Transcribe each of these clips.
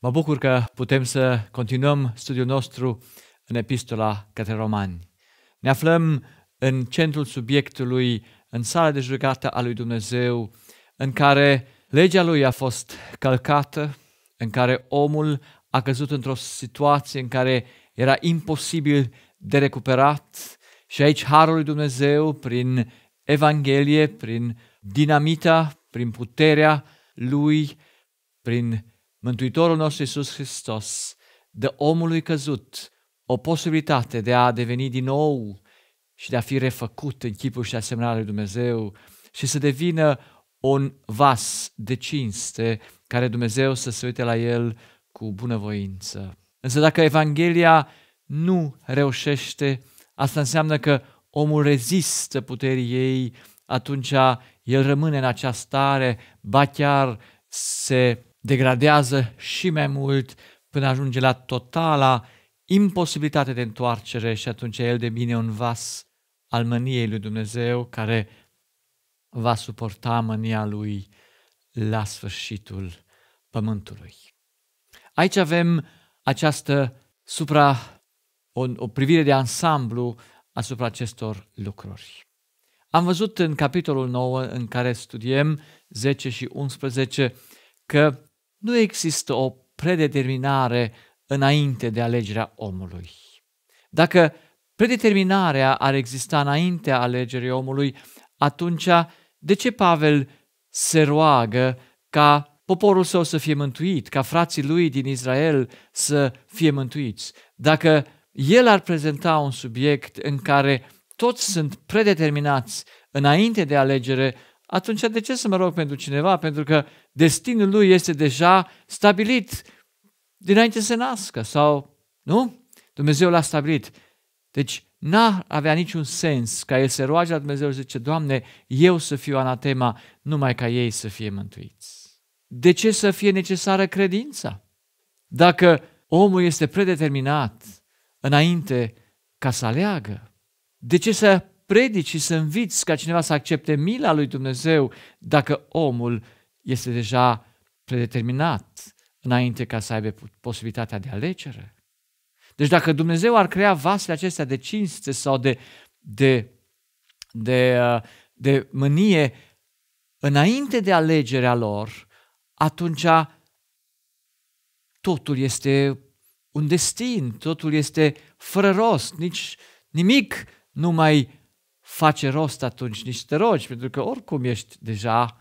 Mă bucur că putem să continuăm studiul nostru în Epistola către Romani. Ne aflăm în centrul subiectului, în sala de judecată a lui Dumnezeu, în care legea lui a fost călcată, în care omul a căzut într-o situație în care era imposibil de recuperat și aici Harul lui Dumnezeu, prin Evanghelie, prin dinamita, prin puterea lui, prin Mântuitorul nostru Iisus Hristos dă omului căzut o posibilitate de a deveni din nou și de a fi refăcut în chipul și asemănarea lui Dumnezeu și să devină un vas de cinste care Dumnezeu să se uite la el cu bunăvoință. Însă dacă Evanghelia nu reușește, asta înseamnă că omul rezistă puterii ei, atunci el rămâne în această stare, ba chiar se degradează și mai mult până ajunge la totala imposibilitate de întoarcere și atunci el devine un vas al mâniei lui Dumnezeu care va suporta mânia lui la sfârșitul pământului. Aici avem această supra, o, o privire de ansamblu asupra acestor lucruri. Am văzut în capitolul 9 în care studiem 10 și 11 că nu există o predeterminare înainte de alegerea omului. Dacă predeterminarea ar exista înaintea alegerii omului, atunci de ce Pavel se roagă ca poporul său să fie mântuit, ca frații lui din Israel să fie mântuiți? Dacă el ar prezenta un subiect în care toți sunt predeterminați înainte de alegere, atunci de ce să mă rog pentru cineva? Pentru că destinul lui este deja stabilit dinainte să se nască sau nu? Dumnezeu l-a stabilit. Deci n a avea niciun sens ca el să roage la Dumnezeu și zice, Doamne, eu să fiu anatema numai ca ei să fie mântuiți. De ce să fie necesară credința? Dacă omul este predeterminat înainte ca să aleagă, de ce să predici și să înviți ca cineva să accepte mila lui Dumnezeu dacă omul este deja predeterminat înainte ca să aibă posibilitatea de alegere. Deci dacă Dumnezeu ar crea vasele acestea de cinste sau de, de, de, de mânie înainte de alegerea lor, atunci totul este un destin, totul este fără rost, nici nimic nu mai face rost atunci, nici te rogi, pentru că oricum ești deja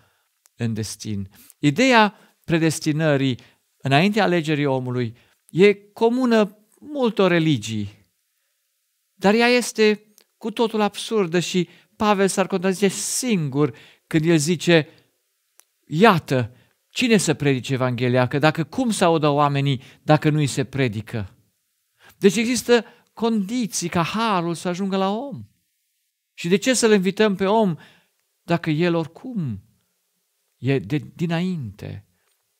în destin. Ideea predestinării înaintea alegerii omului e comună multor religii, dar ea este cu totul absurdă și Pavel s-ar contrazice singur când el zice, iată, cine să predice Evanghelia, că dacă cum să audă oamenii dacă nu îi se predică? Deci există condiții ca harul să ajungă la om. Și de ce să-l invităm pe om dacă el oricum e de dinainte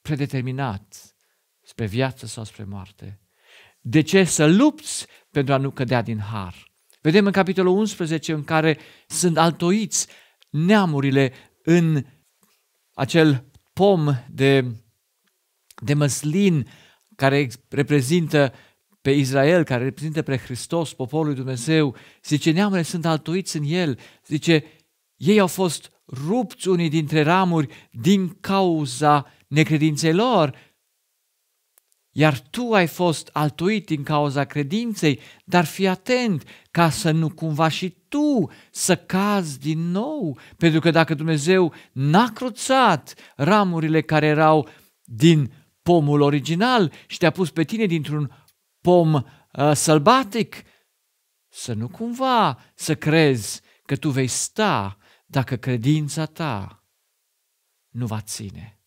predeterminat spre viață sau spre moarte? De ce să lupți pentru a nu cădea din har? Vedem în capitolul 11 în care sunt altoiți neamurile în acel pom de, de măslin care reprezintă pe Israel, care reprezintă pe Hristos, poporul lui Dumnezeu, zice, neamurile sunt altuiți în el, zice, ei au fost rupți unii dintre ramuri din cauza necredinței lor, iar tu ai fost altuit din cauza credinței, dar fii atent ca să nu cumva și tu să cazi din nou, pentru că dacă Dumnezeu n-a cruțat ramurile care erau din pomul original și te-a pus pe tine dintr-un pom uh, sălbatic, să nu cumva să crezi că tu vei sta dacă credința ta nu va ține.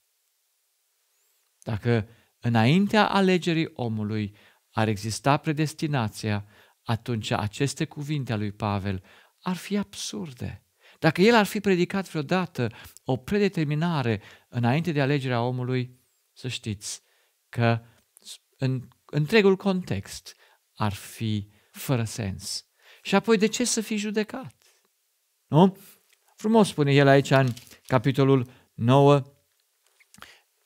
Dacă înaintea alegerii omului ar exista predestinația, atunci aceste cuvinte ale lui Pavel ar fi absurde. Dacă el ar fi predicat vreodată o predeterminare înainte de alegerea omului, să știți că în întregul context ar fi fără sens. Și apoi de ce să fii judecat? Nu? Frumos spune el aici în capitolul 9,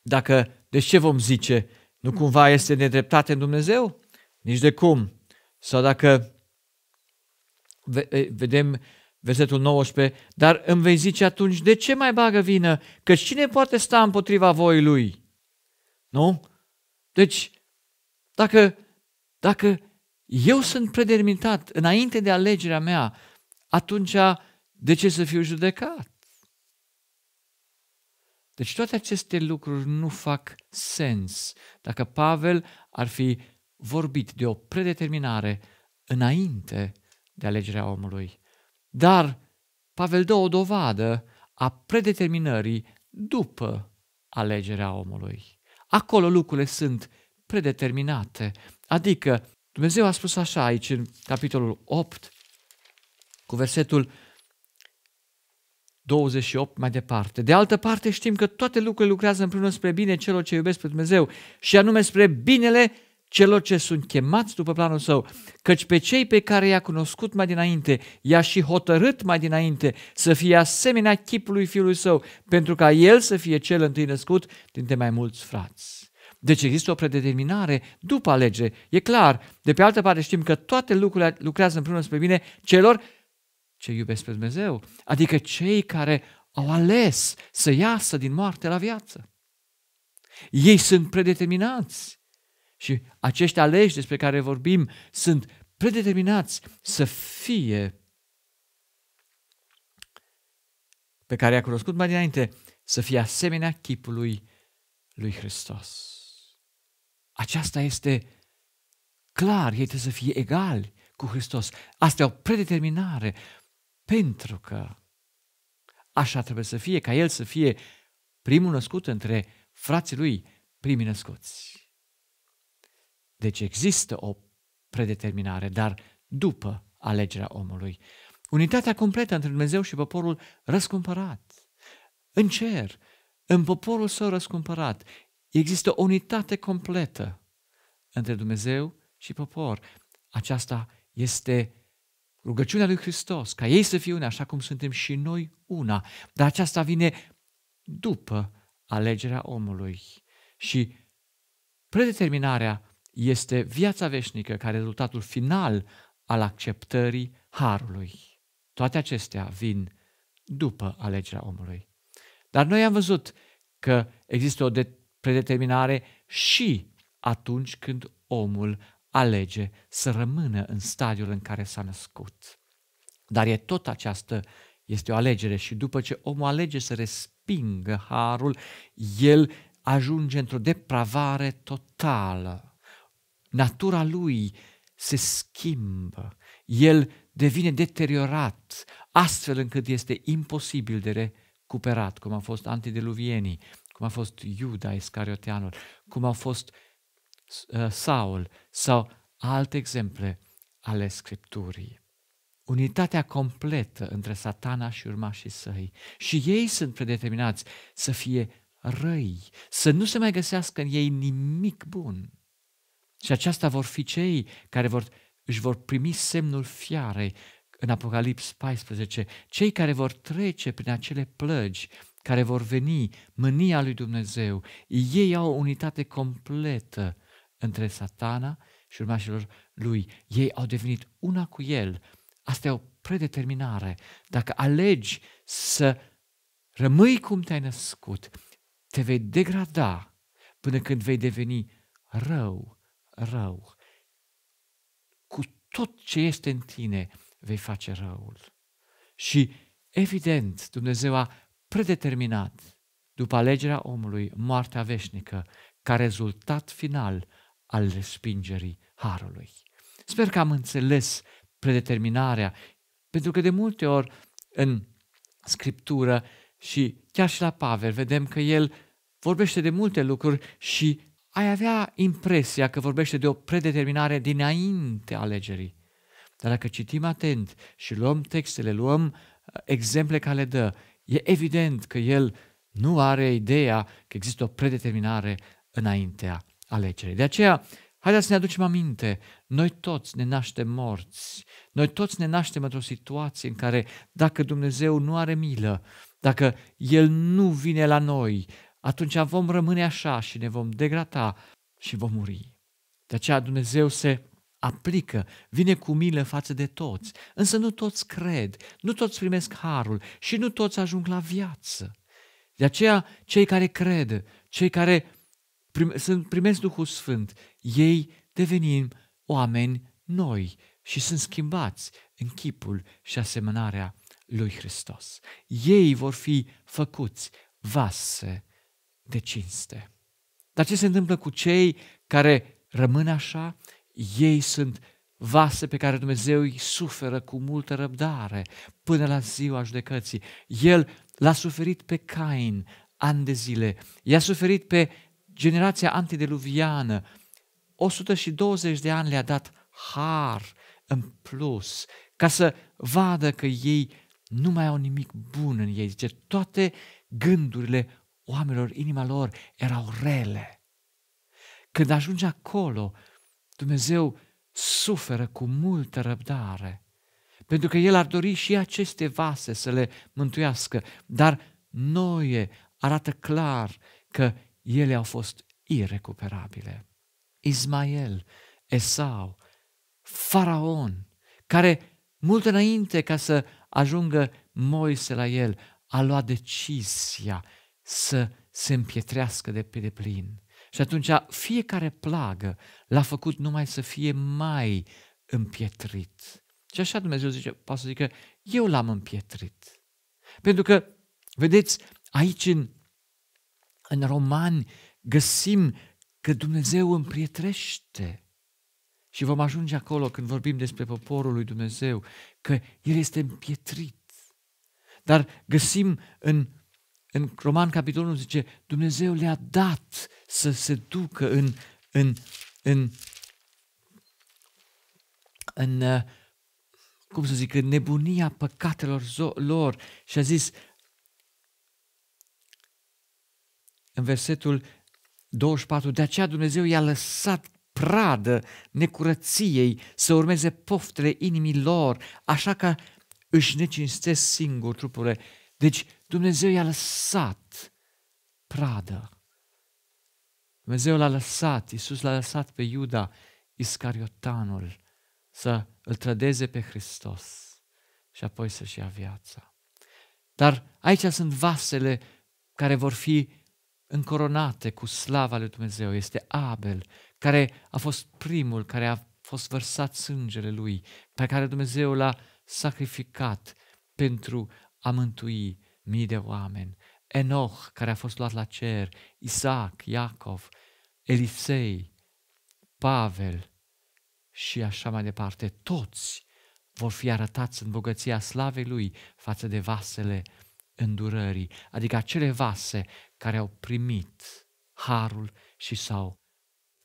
dacă, de deci ce vom zice? Nu cumva este nedreptate în Dumnezeu? Nici de cum. Sau dacă vedem versetul 19, dar îmi vei zice atunci, de ce mai bagă vină? Că cine poate sta împotriva voii lui? Nu? Deci, dacă, dacă eu sunt predeterminat înainte de alegerea mea, atunci de ce să fiu judecat? Deci toate aceste lucruri nu fac sens dacă Pavel ar fi vorbit de o predeterminare înainte de alegerea omului. Dar Pavel dă o dovadă a predeterminării după alegerea omului. Acolo lucrurile sunt predeterminate. Adică Dumnezeu a spus așa aici în capitolul 8 cu versetul 28 mai departe. De altă parte știm că toate lucrurile lucrează împreună spre bine celor ce iubesc pe Dumnezeu și anume spre binele celor ce sunt chemați după planul său, căci pe cei pe care i-a cunoscut mai dinainte, i-a și hotărât mai dinainte să fie asemenea chipului fiului său, pentru ca el să fie cel întâi născut dintre mai mulți frați. Deci există o predeterminare după alegere. E clar. De pe altă parte știm că toate lucrurile lucrează împreună spre bine celor ce iubesc pe Dumnezeu. Adică cei care au ales să iasă din moarte la viață. Ei sunt predeterminați. Și acești aleși despre care vorbim sunt predeterminați să fie pe care i-a cunoscut mai dinainte, să fie asemenea chipului lui Hristos. Aceasta este clar, ei trebuie să fie egali cu Hristos. Asta e o predeterminare, pentru că așa trebuie să fie, ca el să fie primul născut între frații lui primii născuți. Deci există o predeterminare, dar după alegerea omului. Unitatea completă între Dumnezeu și poporul răscumpărat. În cer, în poporul său răscumpărat, Există o unitate completă între Dumnezeu și popor. Aceasta este rugăciunea lui Hristos, ca ei să fie una, așa cum suntem și noi una. Dar aceasta vine după alegerea omului. Și predeterminarea este viața veșnică, care rezultatul final al acceptării harului. Toate acestea vin după alegerea omului. Dar noi am văzut că există o de- predeterminare și atunci când omul alege să rămână în stadiul în care s-a născut. Dar e tot această, este o alegere și după ce omul alege să respingă harul, el ajunge într-o depravare totală. Natura lui se schimbă, el devine deteriorat, astfel încât este imposibil de recuperat, cum au fost antideluvienii, cum a fost Iuda Iscarioteanul, cum a fost uh, Saul sau alte exemple ale Scripturii. Unitatea completă între satana și urmașii săi. Și ei sunt predeterminați să fie răi, să nu se mai găsească în ei nimic bun. Și aceasta vor fi cei care vor, își vor primi semnul fiarei în Apocalips 14, cei care vor trece prin acele plăgi care vor veni, mânia lui Dumnezeu. Ei au o unitate completă între satana și urmașilor lui. Ei au devenit una cu el. Asta e o predeterminare. Dacă alegi să rămâi cum te-ai născut, te vei degrada până când vei deveni rău, rău. Cu tot ce este în tine vei face răul. Și evident, Dumnezeu a predeterminat după alegerea omului moartea veșnică ca rezultat final al respingerii harului. Sper că am înțeles predeterminarea, pentru că de multe ori în Scriptură și chiar și la Pavel vedem că el vorbește de multe lucruri și ai avea impresia că vorbește de o predeterminare dinainte alegerii. Dar dacă citim atent și luăm textele, luăm uh, exemple care le dă, E evident că el nu are ideea că există o predeterminare înaintea alegerii. De aceea, haideți să ne aducem aminte, noi toți ne naștem morți, noi toți ne naștem într-o situație în care dacă Dumnezeu nu are milă, dacă El nu vine la noi, atunci vom rămâne așa și ne vom degrata și vom muri. De aceea Dumnezeu se aplică, vine cu milă față de toți, însă nu toți cred, nu toți primesc harul și nu toți ajung la viață. De aceea, cei care cred, cei care prim- sunt, primesc Duhul Sfânt, ei devenim oameni noi și sunt schimbați în chipul și asemănarea lui Hristos. Ei vor fi făcuți vase de cinste. Dar ce se întâmplă cu cei care rămân așa ei sunt vase pe care Dumnezeu îi suferă cu multă răbdare până la ziua judecății. El l-a suferit pe Cain ani de zile, i-a suferit pe generația antideluviană, 120 de ani le-a dat har în plus, ca să vadă că ei nu mai au nimic bun în ei. Zice, toate gândurile oamenilor, inima lor, erau rele. Când ajunge acolo, Dumnezeu suferă cu multă răbdare, pentru că El ar dori și aceste vase să le mântuiască, dar noi arată clar că ele au fost irecuperabile. Ismael, Esau, Faraon, care mult înainte ca să ajungă Moise la el, a luat decizia să se împietrească de pe deplin. Și atunci fiecare plagă l-a făcut numai să fie mai împietrit. Și așa Dumnezeu zice, poate să zică, eu l-am împietrit. Pentru că, vedeți, aici în, în romani găsim că Dumnezeu împietrește Și vom ajunge acolo când vorbim despre poporul lui Dumnezeu, că el este împietrit. Dar găsim în în Roman capitolul 1 zice, Dumnezeu le-a dat să se ducă în, în, în, în, uh, cum să zic, în nebunia păcatelor lor. Și a zis, în versetul 24, de aceea Dumnezeu i-a lăsat pradă necurăției să urmeze poftele inimii lor, așa că își necinstesc singur trupurile. Deci Dumnezeu i-a lăsat pradă. Dumnezeu l-a lăsat, Iisus l-a lăsat pe Iuda, Iscariotanul, să îl trădeze pe Hristos și apoi să-și ia viața. Dar aici sunt vasele care vor fi încoronate cu slava lui Dumnezeu. Este Abel, care a fost primul, care a fost vărsat sângele lui, pe care Dumnezeu l-a sacrificat pentru a mântui mii de oameni, Enoch, care a fost luat la cer, Isaac, Iacov, Elisei, Pavel și așa mai departe, toți vor fi arătați în bogăția slavei lui față de vasele îndurării, adică acele vase care au primit harul și s-au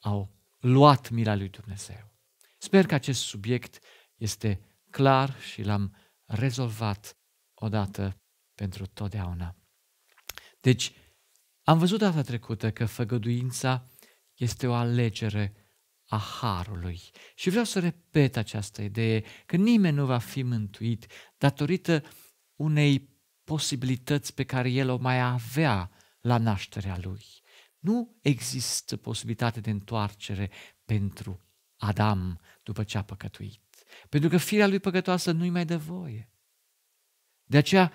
au luat mila lui Dumnezeu. Sper că acest subiect este clar și l-am rezolvat odată pentru totdeauna. Deci, am văzut data trecută că făgăduința este o alegere a harului. Și vreau să repet această idee că nimeni nu va fi mântuit datorită unei posibilități pe care el o mai avea la nașterea lui. Nu există posibilitate de întoarcere pentru Adam după ce a păcătuit, pentru că firea lui păcătoasă nu-i mai dă voie. De aceea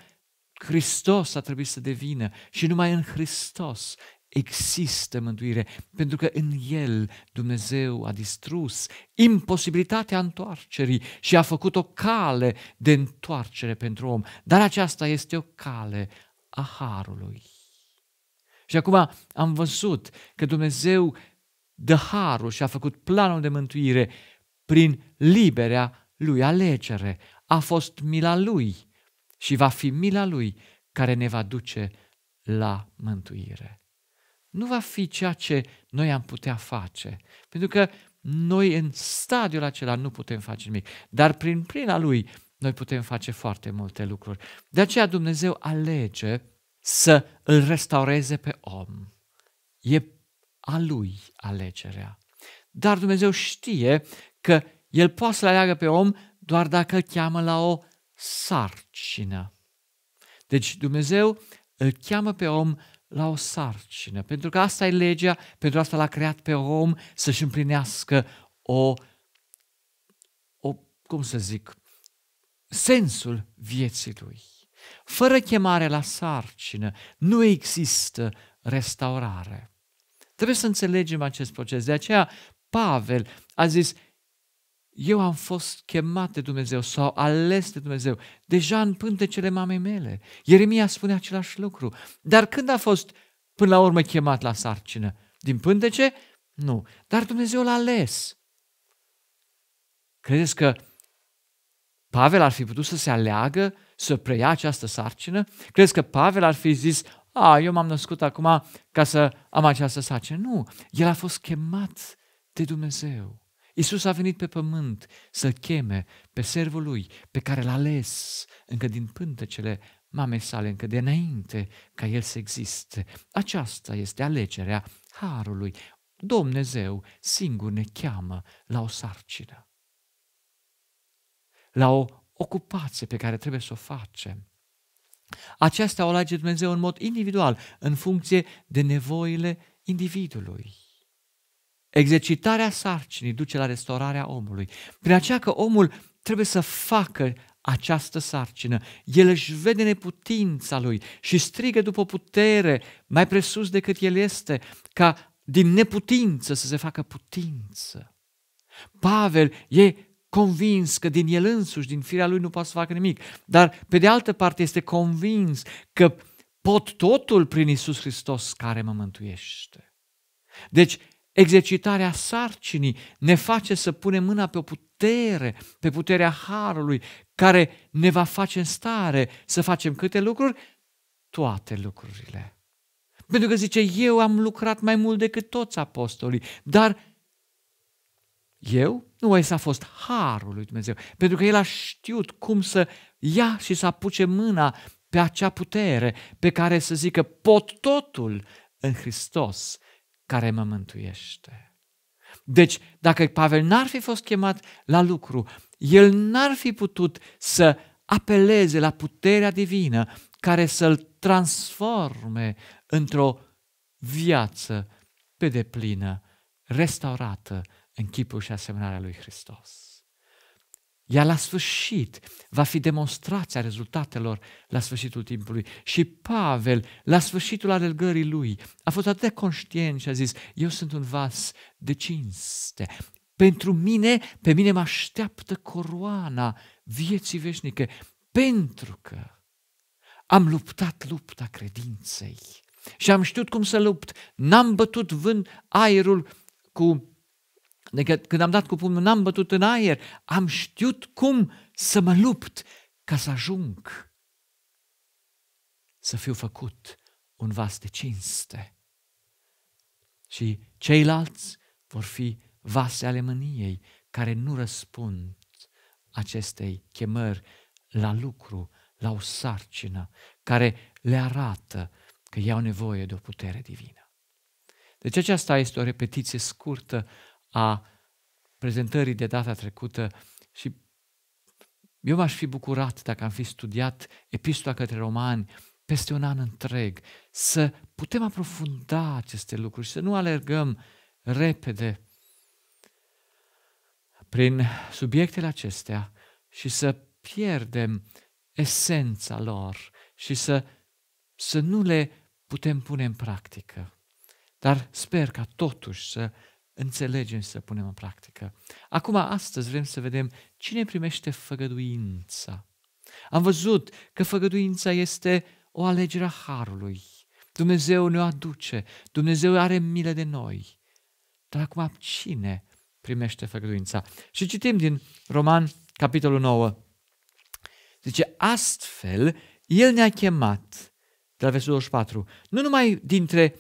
Hristos a trebuit să devină și numai în Hristos există mântuire, pentru că în El Dumnezeu a distrus imposibilitatea întoarcerii și a făcut o cale de întoarcere pentru om. Dar aceasta este o cale a harului. Și acum am văzut că Dumnezeu dă harul și a făcut planul de mântuire prin liberea lui alegere. A fost mila lui și va fi mila Lui care ne va duce la mântuire. Nu va fi ceea ce noi am putea face, pentru că noi în stadiul acela nu putem face nimic, dar prin plina Lui noi putem face foarte multe lucruri. De aceea Dumnezeu alege să îl restaureze pe om. E a Lui alegerea. Dar Dumnezeu știe că El poate să aleagă pe om doar dacă îl cheamă la o sarcină. Deci Dumnezeu îl cheamă pe om la o sarcină, pentru că asta e legea, pentru asta l-a creat pe om să-și împlinească o, o, cum să zic, sensul vieții lui. Fără chemare la sarcină nu există restaurare. Trebuie să înțelegem acest proces. De aceea Pavel a zis, eu am fost chemat de Dumnezeu sau ales de Dumnezeu, deja în pântecele mamei mele. Ieremia spune același lucru. Dar când a fost până la urmă chemat la sarcină? Din pântece? Nu. Dar Dumnezeu l-a ales. Credeți că Pavel ar fi putut să se aleagă, să preia această sarcină? Credeți că Pavel ar fi zis, a, eu m-am născut acum ca să am această sarcină? Nu, el a fost chemat de Dumnezeu. Isus a venit pe pământ să cheme pe servul lui, pe care l-a ales încă din pântecele mamei sale, încă de înainte ca el să existe. Aceasta este alegerea harului. Dumnezeu singur ne cheamă la o sarcină, la o ocupație pe care trebuie să o facem. Aceasta o alege Dumnezeu în mod individual, în funcție de nevoile individului. Exercitarea sarcinii duce la restaurarea omului. Prin aceea că omul trebuie să facă această sarcină. El își vede neputința lui și strigă după putere, mai presus decât el este, ca din neputință să se facă putință. Pavel e convins că din el însuși, din firea lui, nu poate să facă nimic, dar pe de altă parte este convins că pot totul prin Isus Hristos care mă mântuiește. Deci, Exercitarea sarcinii ne face să punem mâna pe o putere, pe puterea harului, care ne va face în stare să facem câte lucruri? Toate lucrurile. Pentru că zice, eu am lucrat mai mult decât toți apostolii, dar eu? Nu, ăsta a fost harul lui Dumnezeu. Pentru că el a știut cum să ia și să apuce mâna pe acea putere pe care să zică pot totul în Hristos care mă mântuiește. Deci, dacă Pavel n-ar fi fost chemat la lucru, el n-ar fi putut să apeleze la puterea divină care să-l transforme într-o viață pe deplină, restaurată în chipul și asemănarea lui Hristos. Iar la sfârșit va fi demonstrația rezultatelor la sfârșitul timpului. Și Pavel, la sfârșitul alergării lui, a fost atât de conștient și a zis, eu sunt un vas de cinste. Pentru mine, pe mine mă așteaptă coroana vieții veșnice, pentru că am luptat lupta credinței și am știut cum să lupt. N-am bătut vânt aerul cu Adică când am dat cu pumnul, n-am bătut în aer, am știut cum să mă lupt ca să ajung să fiu făcut un vas de cinste. Și ceilalți vor fi vase ale mâniei care nu răspund acestei chemări la lucru, la o sarcină, care le arată că ei au nevoie de o putere divină. Deci aceasta este o repetiție scurtă a prezentării de data trecută și eu m-aș fi bucurat dacă am fi studiat epistola către romani peste un an întreg, să putem aprofunda aceste lucruri și să nu alergăm repede prin subiectele acestea și să pierdem esența lor și să, să nu le putem pune în practică. Dar sper ca totuși să înțelegem și să punem în practică. Acum, astăzi, vrem să vedem cine primește făgăduința. Am văzut că făgăduința este o alegere a harului. Dumnezeu ne-o aduce, Dumnezeu are milă de noi. Dar acum, cine primește făgăduința? Și citim din Roman, capitolul 9. Zice, astfel, El ne-a chemat, de la versetul 24, nu numai dintre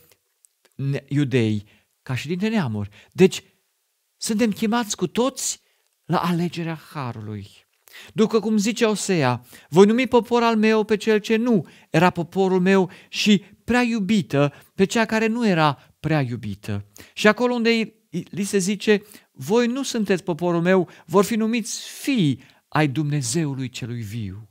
iudei, ca și dintre neamuri. Deci, suntem chemați cu toți la alegerea Harului. După cum zice Osea, voi numi popor al meu pe cel ce nu era poporul meu și prea iubită pe cea care nu era prea iubită. Și acolo unde li se zice, voi nu sunteți poporul meu, vor fi numiți fii ai Dumnezeului celui viu.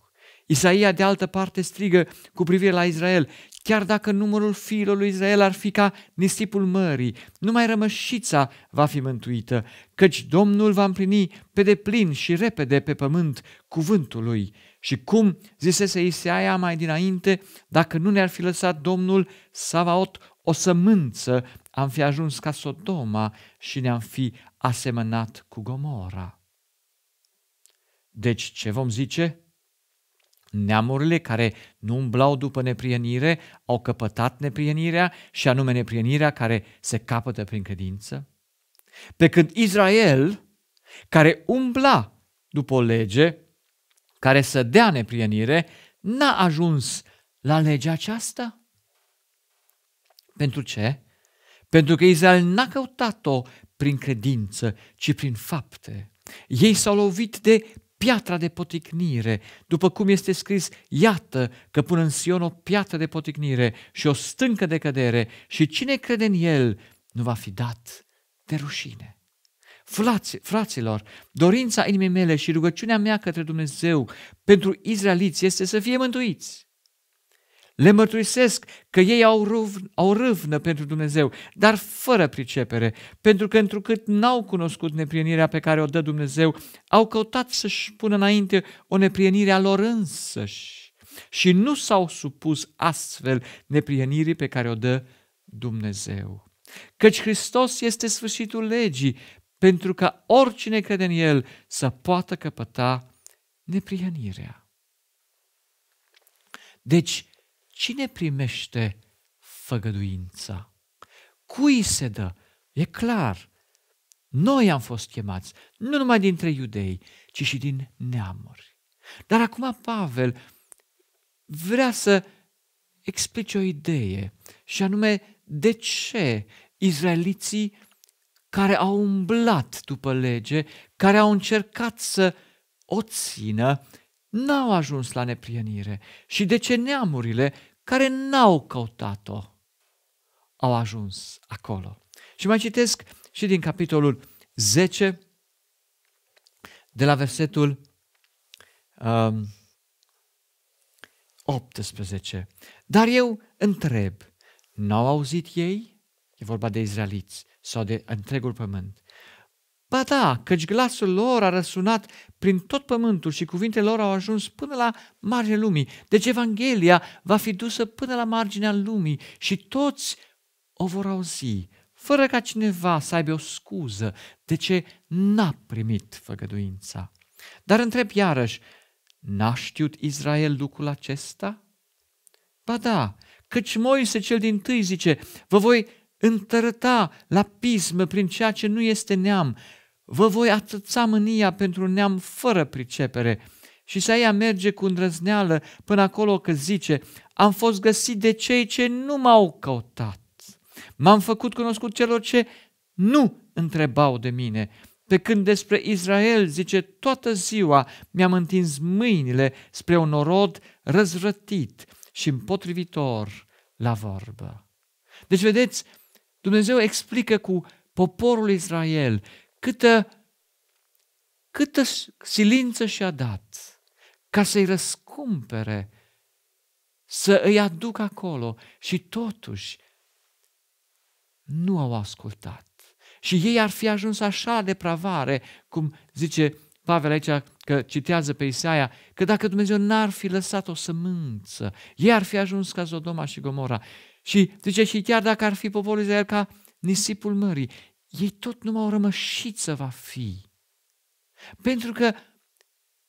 Isaia de altă parte strigă cu privire la Israel, chiar dacă numărul fiilor lui Israel ar fi ca nisipul mării, numai rămășița va fi mântuită, căci Domnul va împlini pe deplin și repede pe pământ cuvântul lui. Și cum zisese Isaia mai dinainte, dacă nu ne-ar fi lăsat Domnul Savaot o sămânță, am fi ajuns ca Sodoma și ne-am fi asemănat cu Gomora. Deci ce vom zice? Neamurile care nu umblau după neprienire au căpătat neprienirea și anume neprienirea care se capătă prin credință. Pe când Israel, care umbla după o lege care să dea neprienire, n-a ajuns la legea aceasta. Pentru ce? Pentru că Israel n-a căutat-o prin credință, ci prin fapte. Ei s-au lovit de piatra de poticnire, după cum este scris, iată că pun în Sion o piatră de poticnire și o stâncă de cădere și cine crede în el nu va fi dat de rușine. Frați, fraților, dorința inimii mele și rugăciunea mea către Dumnezeu pentru izraeliți este să fie mântuiți. Le mărturisesc că ei au, râvn, au râvnă pentru Dumnezeu, dar fără pricepere, pentru că întrucât n-au cunoscut neprienirea pe care o dă Dumnezeu, au căutat să-și pună înainte o neprienire a lor însăși și nu s-au supus astfel neprienirii pe care o dă Dumnezeu. Căci Hristos este sfârșitul legii, pentru că oricine crede în El să poată căpăta neprienirea. Deci, Cine primește făgăduința? Cui se dă? E clar. Noi am fost chemați, nu numai dintre iudei, ci și din neamuri. Dar acum Pavel vrea să explice o idee, și anume de ce izraeliții care au umblat după lege, care au încercat să o țină, n-au ajuns la neprienire și de ce neamurile care n-au căutat-o au ajuns acolo. Și mai citesc și din capitolul 10, de la versetul um, 18. Dar eu întreb, n-au auzit ei? E vorba de izraeliți sau de întregul pământ. Ba da, căci glasul lor a răsunat prin tot pământul și cuvintele lor au ajuns până la marginea lumii. Deci Evanghelia va fi dusă până la marginea lumii și toți o vor auzi, fără ca cineva să aibă o scuză de ce n-a primit făgăduința. Dar întreb iarăși, n-a știut Israel lucrul acesta? Ba da, căci Moise cel din tâi zice, vă voi întărăta la pismă prin ceea ce nu este neam Vă voi atâța mânia pentru un neam fără pricepere. Și Isaia merge cu îndrăzneală până acolo că zice, am fost găsit de cei ce nu m-au căutat. M-am făcut cunoscut celor ce nu întrebau de mine. Pe când despre Israel zice, toată ziua mi-am întins mâinile spre un orod răzrătit și împotrivitor la vorbă. Deci, vedeți, Dumnezeu explică cu poporul Israel câtă, câtă silință și-a dat ca să-i răscumpere, să îi aduc acolo și totuși nu au ascultat. Și ei ar fi ajuns așa de pravare, cum zice Pavel aici că citează pe Isaia, că dacă Dumnezeu n-ar fi lăsat o sămânță, ei ar fi ajuns ca Zodoma și Gomora. Și zice, și chiar dacă ar fi poporul Israel ca nisipul mării, ei tot numai o rămășiță va fi. Pentru că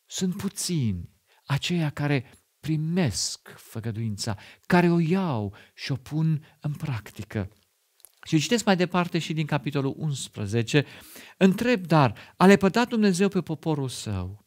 sunt puțini aceia care primesc făgăduința, care o iau și o pun în practică. Și citesc mai departe și din capitolul 11. Întreb, dar, a lepădat Dumnezeu pe poporul său?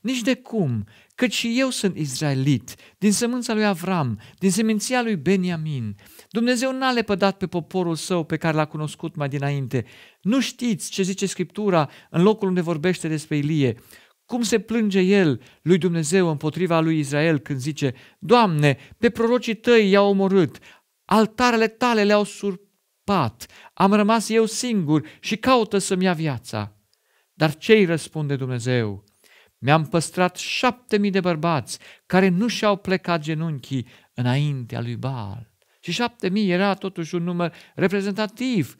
Nici de cum, căci și eu sunt izraelit, din sămânța lui Avram, din seminția lui Beniamin. Dumnezeu n-a lepădat pe poporul său pe care l-a cunoscut mai dinainte. Nu știți ce zice Scriptura în locul unde vorbește despre Ilie. Cum se plânge el lui Dumnezeu împotriva lui Israel când zice, Doamne, pe prorocii tăi i-au omorât, altarele tale le-au surpat, am rămas eu singur și caută să-mi ia viața. Dar ce îi răspunde Dumnezeu? Mi-am păstrat șapte mii de bărbați care nu și-au plecat genunchii înaintea lui Baal. Și șapte mii era totuși un număr reprezentativ.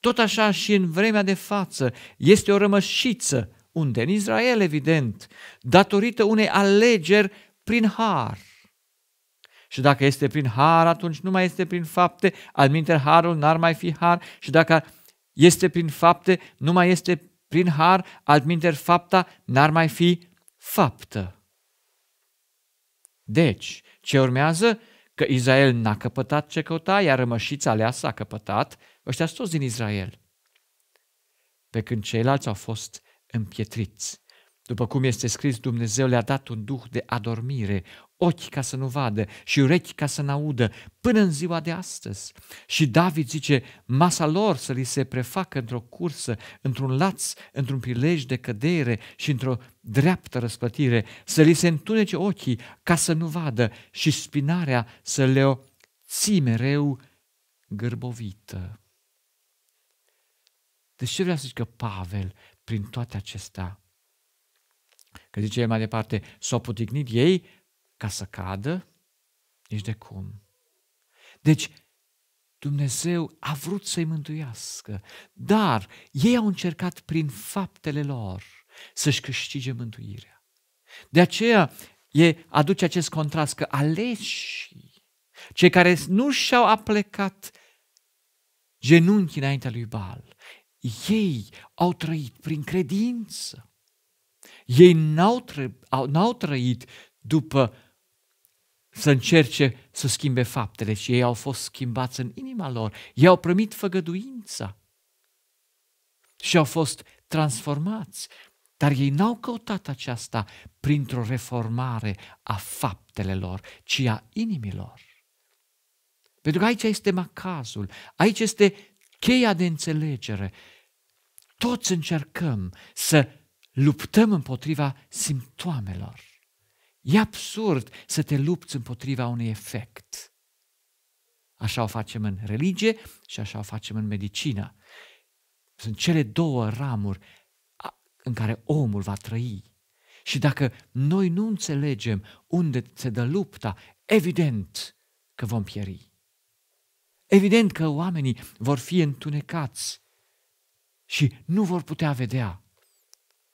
Tot așa și în vremea de față este o rămășiță, unde? În Israel, evident, datorită unei alegeri prin har. Și dacă este prin har, atunci nu mai este prin fapte, adminte harul, n-ar mai fi har. Și dacă este prin fapte, nu mai este prin har, altminteri fapta n-ar mai fi faptă. Deci, ce urmează? Că Israel n-a căpătat ce căuta, iar rămășița aleasă a căpătat, ăștia toți din Israel. Pe când ceilalți au fost împietriți. După cum este scris, Dumnezeu le-a dat un duh de adormire, ochi ca să nu vadă și urechi ca să n-audă, până în ziua de astăzi. Și David zice, masa lor să li se prefacă într-o cursă, într-un laț, într-un prilej de cădere și într-o dreaptă răspătire, să li se întunece ochii ca să nu vadă și spinarea să le o ții mereu gârbovită. Deci ce vrea să zică Pavel prin toate acestea? Că zice mai departe, s-au potignit ei ca să cadă? Nici de cum. Deci, Dumnezeu a vrut să-i mântuiască, dar ei au încercat prin faptele lor să-și câștige mântuirea. De aceea e, aduce acest contrast că aleși, cei care nu și-au aplecat genunchi înaintea lui Bal, ei au trăit prin credință. Ei n-au, tră, au, n-au trăit după să încerce să schimbe faptele, ci ei au fost schimbați în inima lor. Ei au primit făgăduința și au fost transformați. Dar ei n-au căutat aceasta printr-o reformare a faptelor, ci a inimilor. Pentru că aici este macazul, aici este cheia de înțelegere. Toți încercăm să luptăm împotriva simptoamelor. E absurd să te lupți împotriva unui efect. Așa o facem în religie și așa o facem în medicină. Sunt cele două ramuri în care omul va trăi. Și dacă noi nu înțelegem unde se dă lupta, evident că vom pieri. Evident că oamenii vor fi întunecați și nu vor putea vedea.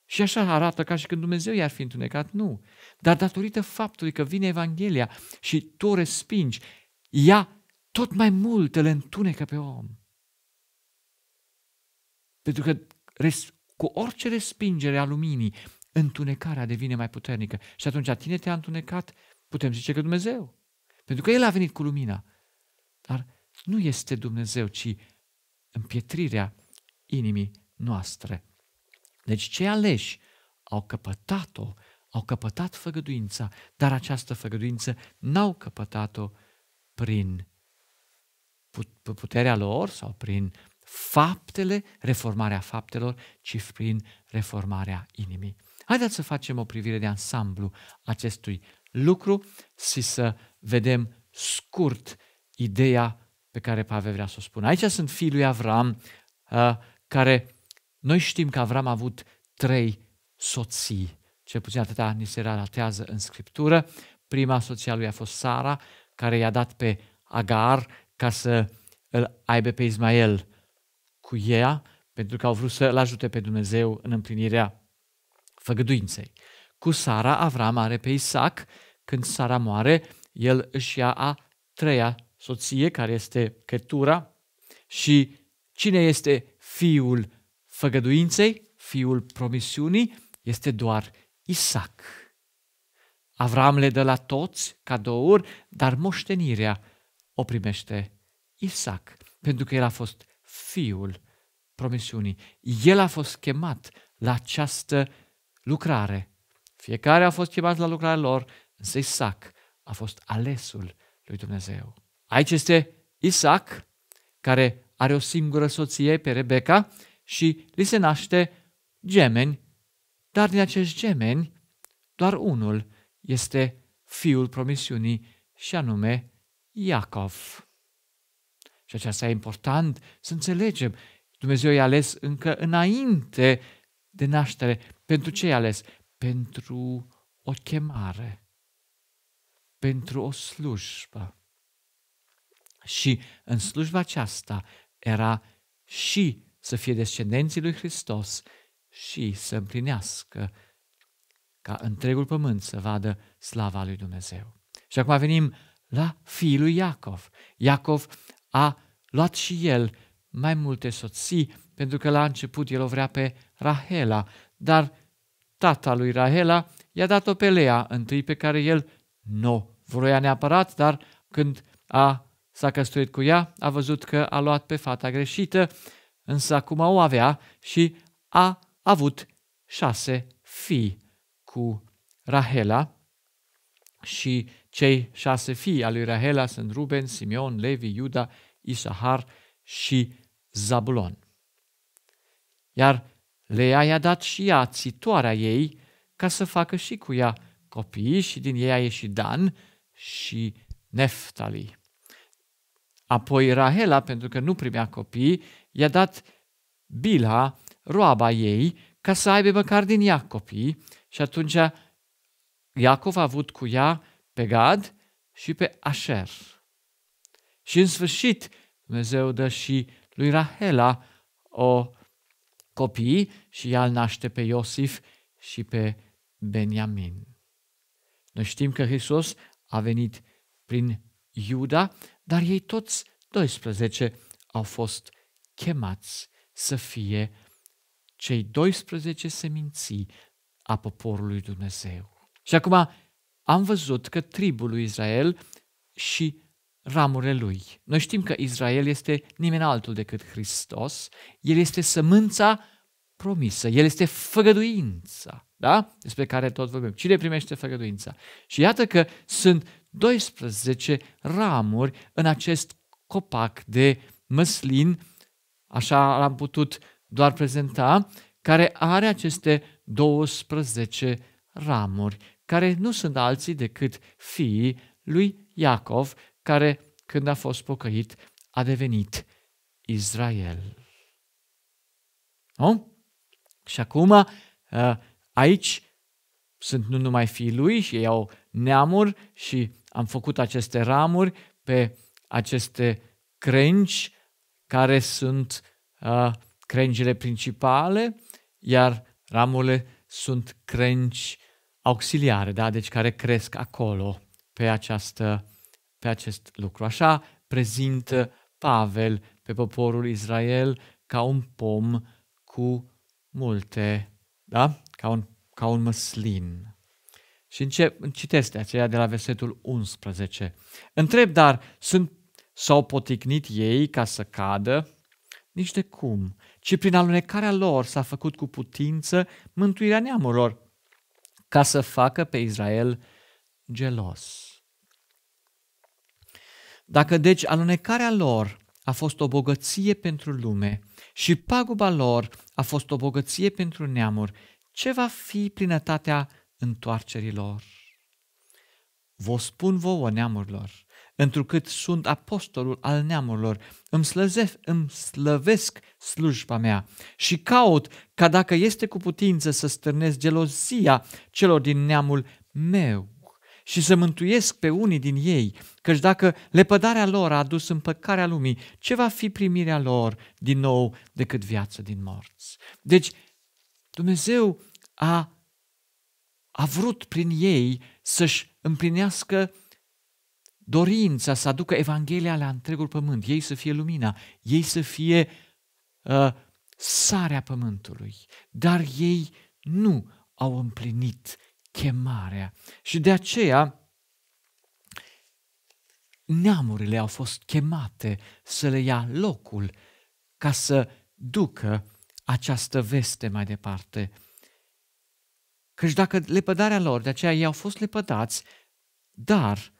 Și așa arată ca și când Dumnezeu i-ar fi întunecat. Nu. Dar datorită faptului că vine Evanghelia și tu o respingi, ea tot mai mult îl întunecă pe om. Pentru că cu orice respingere a luminii, întunecarea devine mai puternică. Și atunci tine te-a întunecat, putem zice că Dumnezeu. Pentru că El a venit cu lumina. Dar nu este Dumnezeu, ci împietrirea inimii noastre. Deci cei aleși au căpătat-o au căpătat făgăduința, dar această făgăduință n-au căpătat-o prin puterea lor sau prin faptele, reformarea faptelor, ci prin reformarea inimii. Haideți să facem o privire de ansamblu acestui lucru și să vedem scurt ideea pe care Pavel vrea să o spună. Aici sunt fiii lui Avram, uh, care noi știm că Avram a avut trei soții. Cel puțin atâta ni se relatează în Scriptură. Prima soția lui a fost Sara, care i-a dat pe Agar ca să îl aibă pe Ismael cu ea, pentru că au vrut să-l ajute pe Dumnezeu în împlinirea făgăduinței. Cu Sara, Avram are pe Isaac, când Sara moare, el își ia a treia soție, care este Cătura, și cine este fiul făgăduinței, fiul promisiunii, este doar Isaac. Avram le dă la toți cadouri, dar moștenirea o primește Isaac, pentru că el a fost fiul promisiunii. El a fost chemat la această lucrare. Fiecare a fost chemat la lucrarea lor, însă Isaac a fost alesul lui Dumnezeu. Aici este Isaac, care are o singură soție pe Rebecca și li se naște gemeni dar din acești gemeni, doar unul este fiul promisiunii și anume Iacov. Și aceasta e important să înțelegem. Dumnezeu i-a ales încă înainte de naștere. Pentru ce i-a ales? Pentru o chemare, pentru o slujbă. Și în slujba aceasta era și să fie descendenții lui Hristos și să împlinească ca întregul pământ să vadă slava lui Dumnezeu. Și acum venim la fiul lui Iacov. Iacov a luat și el mai multe soții, pentru că la început el o vrea pe Rahela, dar tata lui Rahela i-a dat-o pe Lea, întâi pe care el nu vroia neapărat, dar când a, s-a căsătorit cu ea, a văzut că a luat pe fata greșită, însă acum o avea și a a avut șase fii cu Rahela și cei șase fii al lui Rahela sunt Ruben, Simeon, Levi, Iuda, Isahar și Zabulon. Iar Lea i-a dat și ea țitoarea ei ca să facă și cu ea copii și din ei a ieșit Dan și Neftali. Apoi Rahela, pentru că nu primea copii, i-a dat Bila roaba ei ca să aibă măcar din ea copii și atunci Iacov a avut cu ea pe Gad și pe Asher. Și în sfârșit Dumnezeu dă și lui Rahela o copii și ea îl naște pe Iosif și pe Beniamin. Noi știm că Hristos a venit prin Iuda, dar ei toți 12 au fost chemați să fie cei 12 seminții a poporului Dumnezeu. Și acum am văzut că tribul lui Israel și ramurile lui. Noi știm că Israel este nimeni altul decât Hristos, el este sămânța promisă, el este făgăduința, da? despre care tot vorbim. Cine primește făgăduința? Și iată că sunt 12 ramuri în acest copac de măslin, așa l-am putut doar prezenta, care are aceste 12 ramuri, care nu sunt alții decât fiii lui Iacov, care, când a fost pocăit, a devenit Israel. Nu? Și acum, uh, aici sunt nu numai fiii lui și ei au neamuri și am făcut aceste ramuri pe aceste crengi care sunt uh, crengile principale, iar ramurile sunt crengi auxiliare, da? deci care cresc acolo pe, această, pe acest lucru. Așa prezintă Pavel pe poporul Israel ca un pom cu multe, da? ca, un, ca un măslin. Și încep, citesc de aceea de la versetul 11. Întreb, dar sunt, s-au poticnit ei ca să cadă? Nici de cum. Și prin alunecarea lor s-a făcut cu putință mântuirea neamurilor, ca să facă pe Israel gelos. Dacă deci alunecarea lor a fost o bogăție pentru lume și paguba lor a fost o bogăție pentru neamuri, ce va fi plinătatea întoarcerilor? Vă spun vouă neamurilor, întrucât sunt apostolul al neamurilor, îmi, slăzef, îmi slăvesc slujba mea și caut ca dacă este cu putință să stârnesc gelozia celor din neamul meu și să mântuiesc pe unii din ei, căci dacă lepădarea lor a adus împăcarea lumii, ce va fi primirea lor din nou decât viață din morți? Deci, Dumnezeu a, a vrut prin ei să-și împlinească dorința să aducă Evanghelia la întregul pământ, ei să fie lumina, ei să fie uh, sarea pământului, dar ei nu au împlinit chemarea. Și de aceea neamurile au fost chemate să le ia locul ca să ducă această veste mai departe. Căci dacă lepădarea lor, de aceea ei au fost lepădați, dar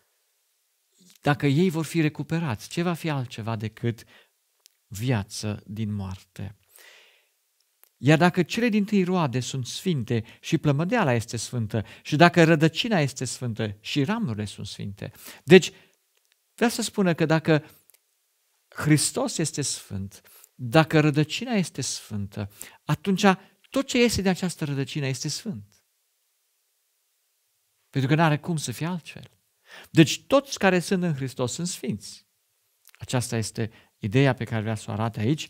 dacă ei vor fi recuperați, ce va fi altceva decât viață din moarte? Iar dacă cele din tâi roade sunt sfinte și plămădeala este sfântă și dacă rădăcina este sfântă și ramurile sunt sfinte, deci vreau să spună că dacă Hristos este sfânt, dacă rădăcina este sfântă, atunci tot ce iese de această rădăcină este sfânt. Pentru că nu are cum să fie altfel. Deci toți care sunt în Hristos sunt sfinți. Aceasta este ideea pe care vrea să o arate aici.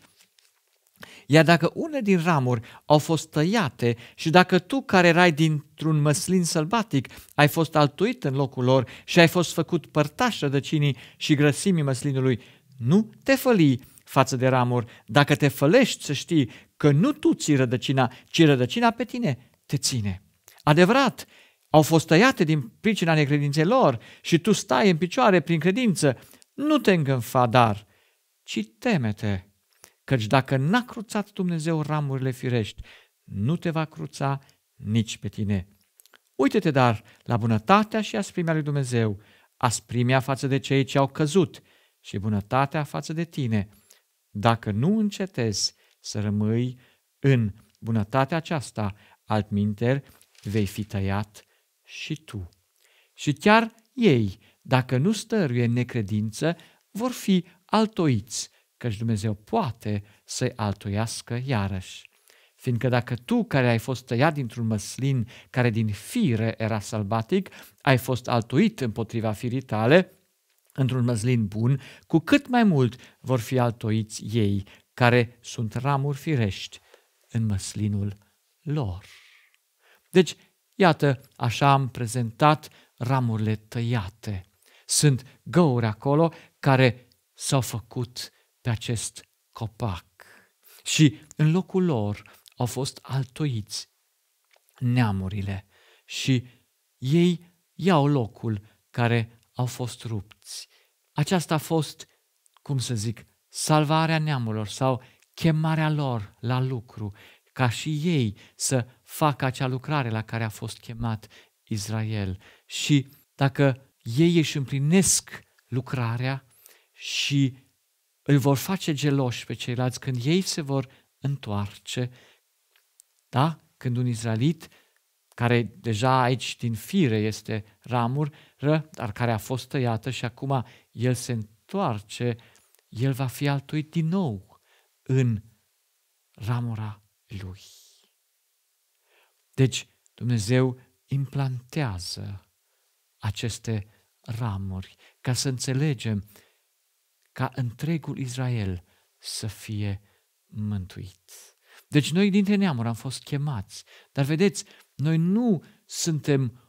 Iar dacă unele din ramuri au fost tăiate și dacă tu care erai dintr-un măslin sălbatic ai fost altuit în locul lor și ai fost făcut părtaș rădăcinii și grăsimii măslinului, nu te făli față de ramuri. Dacă te fălești să știi că nu tu ții rădăcina, ci rădăcina pe tine te ține. Adevărat, au fost tăiate din pricina necredinței lor și tu stai în picioare prin credință, nu te îngânfa dar, ci temete, căci dacă n-a cruțat Dumnezeu ramurile firești, nu te va cruța nici pe tine. Uite-te dar la bunătatea și asprimea lui Dumnezeu, asprimea față de cei ce au căzut și bunătatea față de tine, dacă nu încetezi să rămâi în bunătatea aceasta, altminteri vei fi tăiat și tu. Și chiar ei, dacă nu stăruie necredință, vor fi altoiți, căci Dumnezeu poate să-i altoiască iarăși. Fiindcă dacă tu, care ai fost tăiat dintr-un măslin care din fire era sălbatic, ai fost altoit împotriva firii tale, într-un măslin bun, cu cât mai mult vor fi altoiți ei, care sunt ramuri firești, în măslinul lor. Deci, Iată, așa am prezentat ramurile tăiate. Sunt găuri acolo care s-au făcut pe acest copac. Și în locul lor au fost altoiți neamurile și ei iau locul care au fost rupți. Aceasta a fost, cum să zic, salvarea neamurilor sau chemarea lor la lucru ca și ei să facă acea lucrare la care a fost chemat Israel. Și dacă ei își împlinesc lucrarea și îl vor face geloși pe ceilalți când ei se vor întoarce, da? Când un izraelit care deja aici din fire este ramură, dar care a fost tăiată și acum el se întoarce, el va fi altuit din nou în ramura lui. Deci Dumnezeu implantează aceste ramuri ca să înțelegem ca întregul Israel să fie mântuit. Deci noi dintre neamuri am fost chemați, dar vedeți, noi nu suntem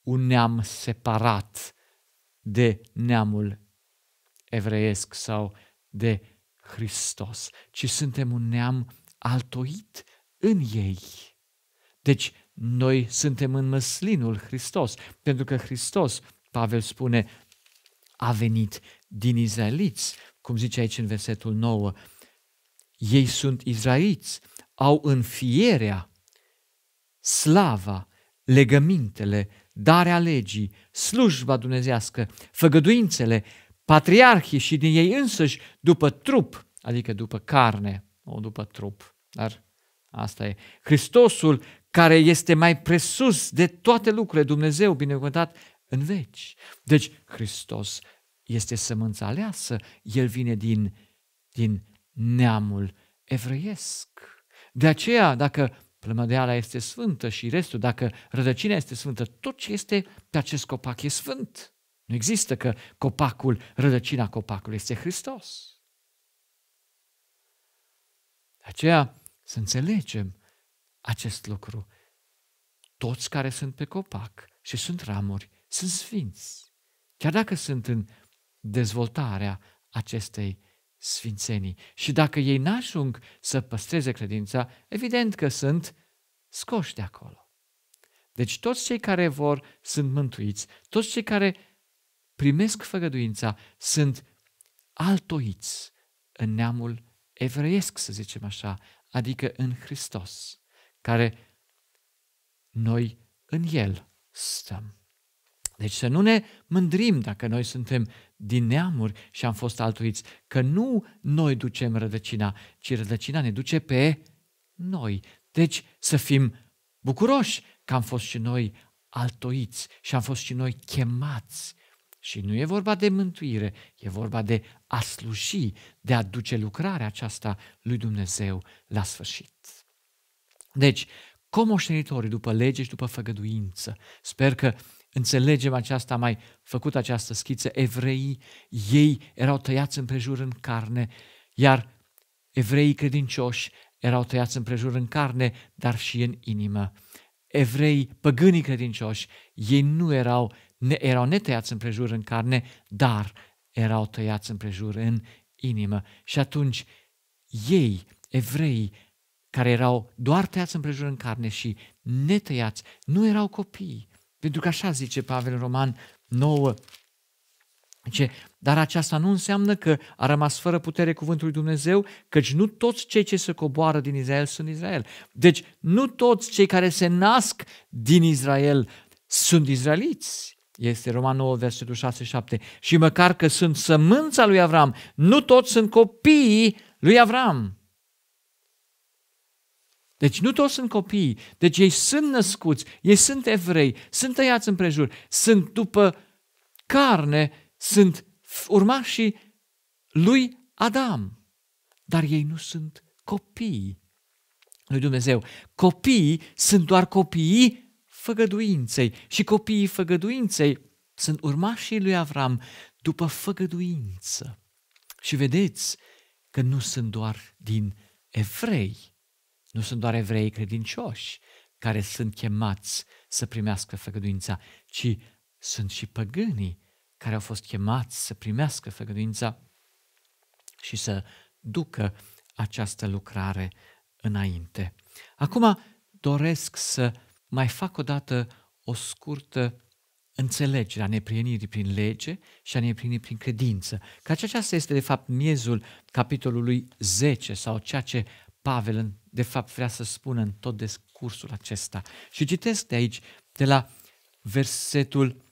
un neam separat de neamul evreiesc sau de Hristos, ci suntem un neam altoit în ei. Deci, noi suntem în măslinul Hristos, pentru că Hristos, Pavel spune, a venit din izraeliți, cum zice aici în versetul 9. Ei sunt izraeliți, au în fierea slava, legămintele, darea legii, slujba dumnezească, făgăduințele, patriarhii și din ei însăși după trup, adică după carne, o după trup, dar Asta e. Hristosul care este mai presus de toate lucrurile, Dumnezeu binecuvântat în veci. Deci Hristos este sămânța aleasă, El vine din, din neamul evreiesc. De aceea, dacă plămădeala este sfântă și restul, dacă rădăcina este sfântă, tot ce este pe acest copac e sfânt. Nu există că copacul, rădăcina copacului este Hristos. De aceea, să înțelegem acest lucru. Toți care sunt pe copac și sunt ramuri sunt sfinți, chiar dacă sunt în dezvoltarea acestei sfințenii. Și dacă ei n-ajung să păstreze credința, evident că sunt scoși de acolo. Deci toți cei care vor sunt mântuiți, toți cei care primesc făgăduința sunt altoiți în neamul evreiesc, să zicem așa, adică în Hristos, care noi în El stăm. Deci să nu ne mândrim dacă noi suntem din neamuri și am fost altuiți, că nu noi ducem rădăcina, ci rădăcina ne duce pe noi. Deci să fim bucuroși că am fost și noi altoiți și am fost și noi chemați și nu e vorba de mântuire, e vorba de a sluji, de a duce lucrarea aceasta lui Dumnezeu la sfârșit. Deci, comoștenitorii după lege și după făgăduință, sper că înțelegem aceasta, mai făcut această schiță, evreii, ei erau tăiați împrejur în carne, iar evreii credincioși erau tăiați împrejur în carne, dar și în inimă. Evrei, păgânii credincioși, ei nu erau ne, erau netăiați prejur în carne, dar erau tăiați prejur în inimă. Și atunci ei, evrei, care erau doar tăiați prejur în carne și netăiați, nu erau copii. Pentru că așa zice Pavel Roman 9, Zice, dar aceasta nu înseamnă că a rămas fără putere cuvântul lui Dumnezeu, căci nu toți cei ce se coboară din Israel sunt Israel. Deci nu toți cei care se nasc din Israel sunt izraeliți. Este Roman 9, versetul 6-7. Și măcar că sunt sămânța lui Avram, nu toți sunt copiii lui Avram. Deci nu toți sunt copii, deci ei sunt născuți, ei sunt evrei, sunt tăiați împrejur, sunt după carne, sunt urmașii lui Adam. Dar ei nu sunt copii lui Dumnezeu. Copiii sunt doar copiii făgăduinței și copiii făgăduinței sunt urmașii lui Avram după făgăduință. Și vedeți că nu sunt doar din evrei, nu sunt doar evrei credincioși care sunt chemați să primească făgăduința, ci sunt și păgânii care au fost chemați să primească făgăduința și să ducă această lucrare înainte. Acum doresc să mai fac odată o scurtă înțelegere a neprienirii prin lege și a neprienirii prin credință. Că aceasta este de fapt miezul capitolului 10 sau ceea ce Pavel de fapt vrea să spună în tot discursul acesta. Și citesc de aici, de la versetul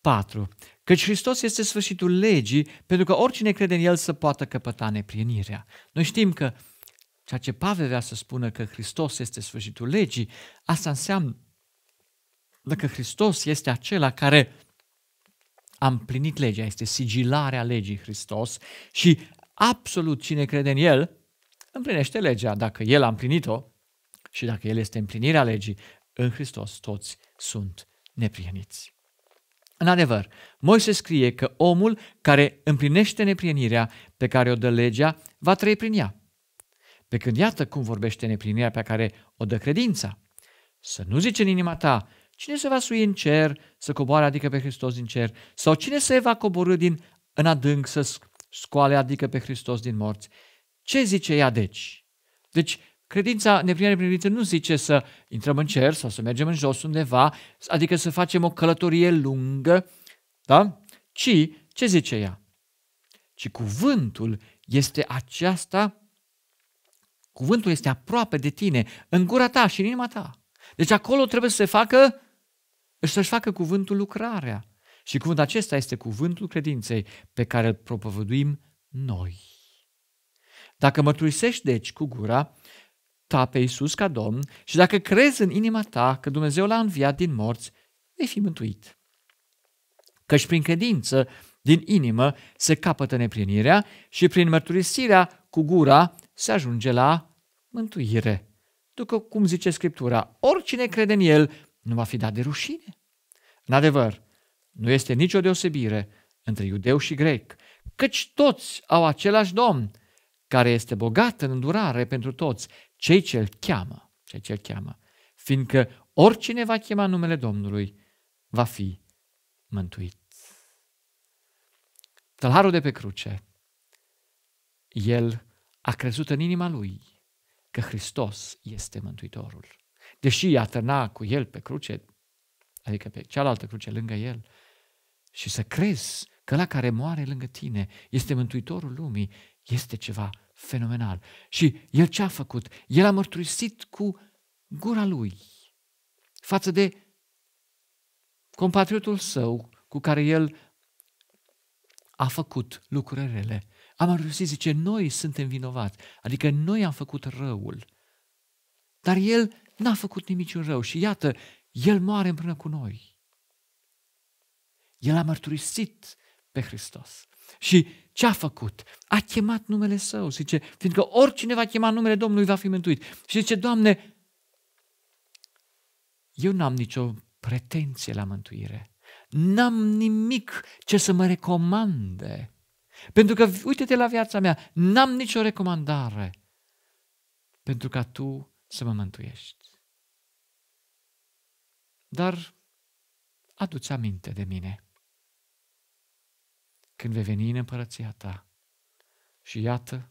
4. Căci Hristos este sfârșitul legii, pentru că oricine crede în El să poată căpăta neprienirea. Noi știm că Ceea ce Pavel vrea să spună că Hristos este sfârșitul legii, asta înseamnă că Hristos este acela care a împlinit legea, este sigilarea legii Hristos și absolut cine crede în El împlinește legea. Dacă El a împlinit-o și dacă El este împlinirea legii, în Hristos toți sunt neprieniți. În adevăr, Moise scrie că omul care împlinește neprienirea pe care o dă legea va trăi prin ea. Pe când iată cum vorbește neplinirea pe care o dă credința. Să nu zice în inima ta, cine se va sui în cer, să coboare adică pe Hristos din cer, sau cine se va coborâ din în adânc să scoale adică pe Hristos din morți. Ce zice ea deci? Deci Credința, neprinirea neprinită nu zice să intrăm în cer sau să mergem în jos undeva, adică să facem o călătorie lungă, da? ci ce zice ea? Ci cuvântul este aceasta Cuvântul este aproape de tine, în gura ta și în inima ta. Deci acolo trebuie să se facă, să-și facă cuvântul lucrarea. Și cuvântul acesta este cuvântul credinței pe care îl propovăduim noi. Dacă mărturisești deci cu gura ta pe Iisus ca Domn și dacă crezi în inima ta că Dumnezeu l-a înviat din morți, vei fi mântuit. Căci prin credință din inimă se capătă neprinirea și prin mărturisirea cu gura se ajunge la mântuire. După cum zice Scriptura, oricine crede în el nu va fi dat de rușine. În adevăr, nu este nicio deosebire între iudeu și grec, căci toți au același Domn, care este bogat în îndurare pentru toți, cei ce îl cheamă, cei ce îl cheamă, fiindcă oricine va chema numele Domnului va fi mântuit. Tălharul de pe cruce, el crezut în inima lui că Hristos este Mântuitorul. Deși a tăna cu el pe cruce, adică pe cealaltă cruce lângă el, și să crezi că la care moare lângă tine este Mântuitorul lumii, este ceva fenomenal. Și el ce a făcut? El a mărturisit cu gura lui față de compatriotul său cu care el a făcut lucrurile rele. Amărâsit zice, noi suntem vinovați, adică noi am făcut răul. Dar el n-a făcut nimic rău și iată, el moare împreună cu noi. El a mărturisit pe Hristos. Și ce a făcut? A chemat numele său, zice, fiindcă oricine va chema numele Domnului va fi mântuit. Și zice, Doamne, eu n-am nicio pretenție la mântuire. N-am nimic ce să mă recomande pentru că, uite-te la viața mea, n-am nicio recomandare pentru ca tu să mă mântuiești. Dar adu-ți aminte de mine când vei veni în împărăția ta. Și iată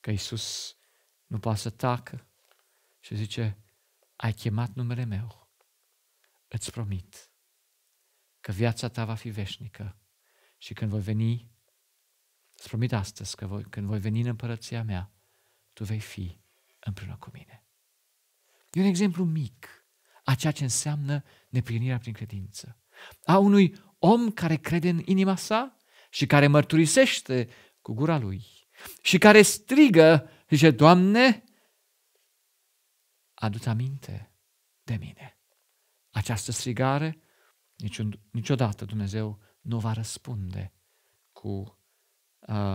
că Iisus nu poate să tacă și zice, ai chemat numele meu, îți promit că viața ta va fi veșnică și când voi veni Îți promit astăzi că voi, când voi veni în împărăția mea, tu vei fi împreună cu mine. E un exemplu mic a ceea ce înseamnă neprinirea prin credință. A unui om care crede în inima sa și care mărturisește cu gura lui și care strigă, zice, Doamne, adu aminte de mine. Această strigare niciodată Dumnezeu nu va răspunde cu uh,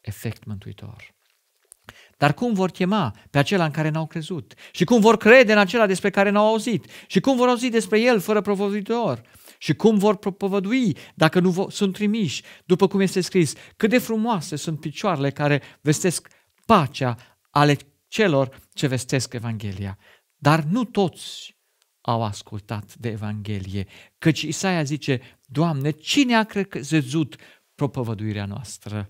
efect mântuitor. Dar cum vor chema pe acela în care n-au crezut? Și cum vor crede în acela despre care n-au auzit? Și cum vor auzi despre el fără propovăduitor? Și cum vor propovădui dacă nu sunt trimiși? După cum este scris, cât de frumoase sunt picioarele care vestesc pacea ale celor ce vestesc Evanghelia. Dar nu toți au ascultat de Evanghelie, căci Isaia zice, Doamne, cine a crezut propovăduirea noastră?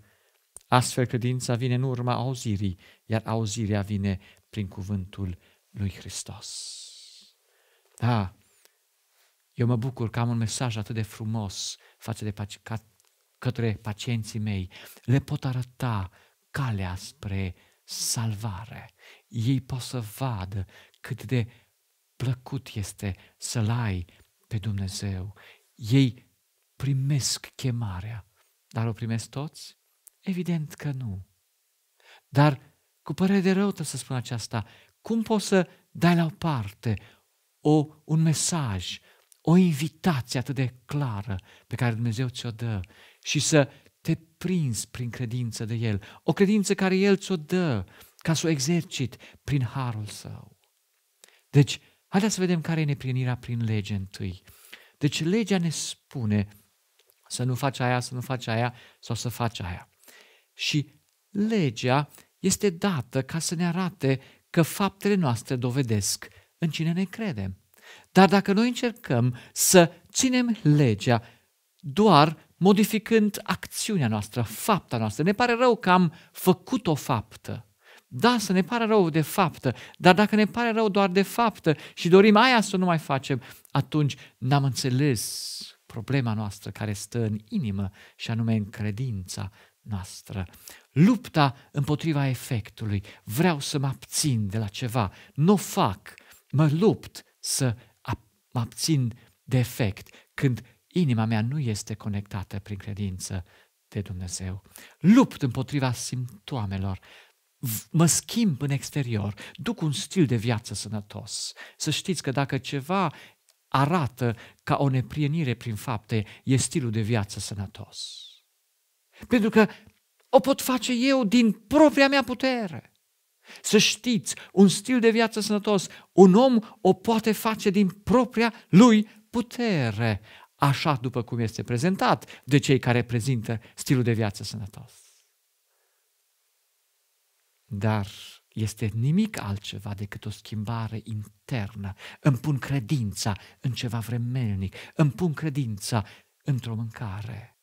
Astfel, credința vine în urma auzirii, iar auzirea vine prin cuvântul lui Hristos. Da, eu mă bucur că am un mesaj atât de frumos față de ca, către pacienții mei. Le pot arăta calea spre salvare. Ei pot să vadă cât de plăcut este să-L ai pe Dumnezeu. Ei primesc chemarea, dar o primesc toți? Evident că nu. Dar, cu părere de rău, să spun aceasta, cum poți să dai la o parte o, un mesaj, o invitație atât de clară pe care Dumnezeu ți-o dă și să te prinzi prin credință de El, o credință care El ți-o dă ca să o exercit prin harul Său. Deci, haideți să vedem care e neprinirea prin lege întâi. Deci legea ne spune să nu faci aia, să nu faci aia sau să faci aia și legea este dată ca să ne arate că faptele noastre dovedesc în cine ne credem. Dar dacă noi încercăm să ținem legea doar modificând acțiunea noastră, fapta noastră, ne pare rău că am făcut o faptă. Da, să ne pare rău de faptă, dar dacă ne pare rău doar de faptă și dorim aia să nu mai facem, atunci n-am înțeles problema noastră care stă în inimă și anume în credința noastră. Lupta împotriva efectului. Vreau să mă abțin de la ceva. Nu fac. Mă lupt să mă abțin de efect când inima mea nu este conectată prin credință de Dumnezeu. Lupt împotriva simptomelor. Mă schimb în exterior, duc un stil de viață sănătos. Să știți că dacă ceva arată ca o neprienire prin fapte, e stilul de viață sănătos pentru că o pot face eu din propria mea putere. Să știți, un stil de viață sănătos, un om o poate face din propria lui putere, așa după cum este prezentat de cei care prezintă stilul de viață sănătos. Dar este nimic altceva decât o schimbare internă. Îmi pun credința în ceva vremelnic, îmi pun credința într-o mâncare.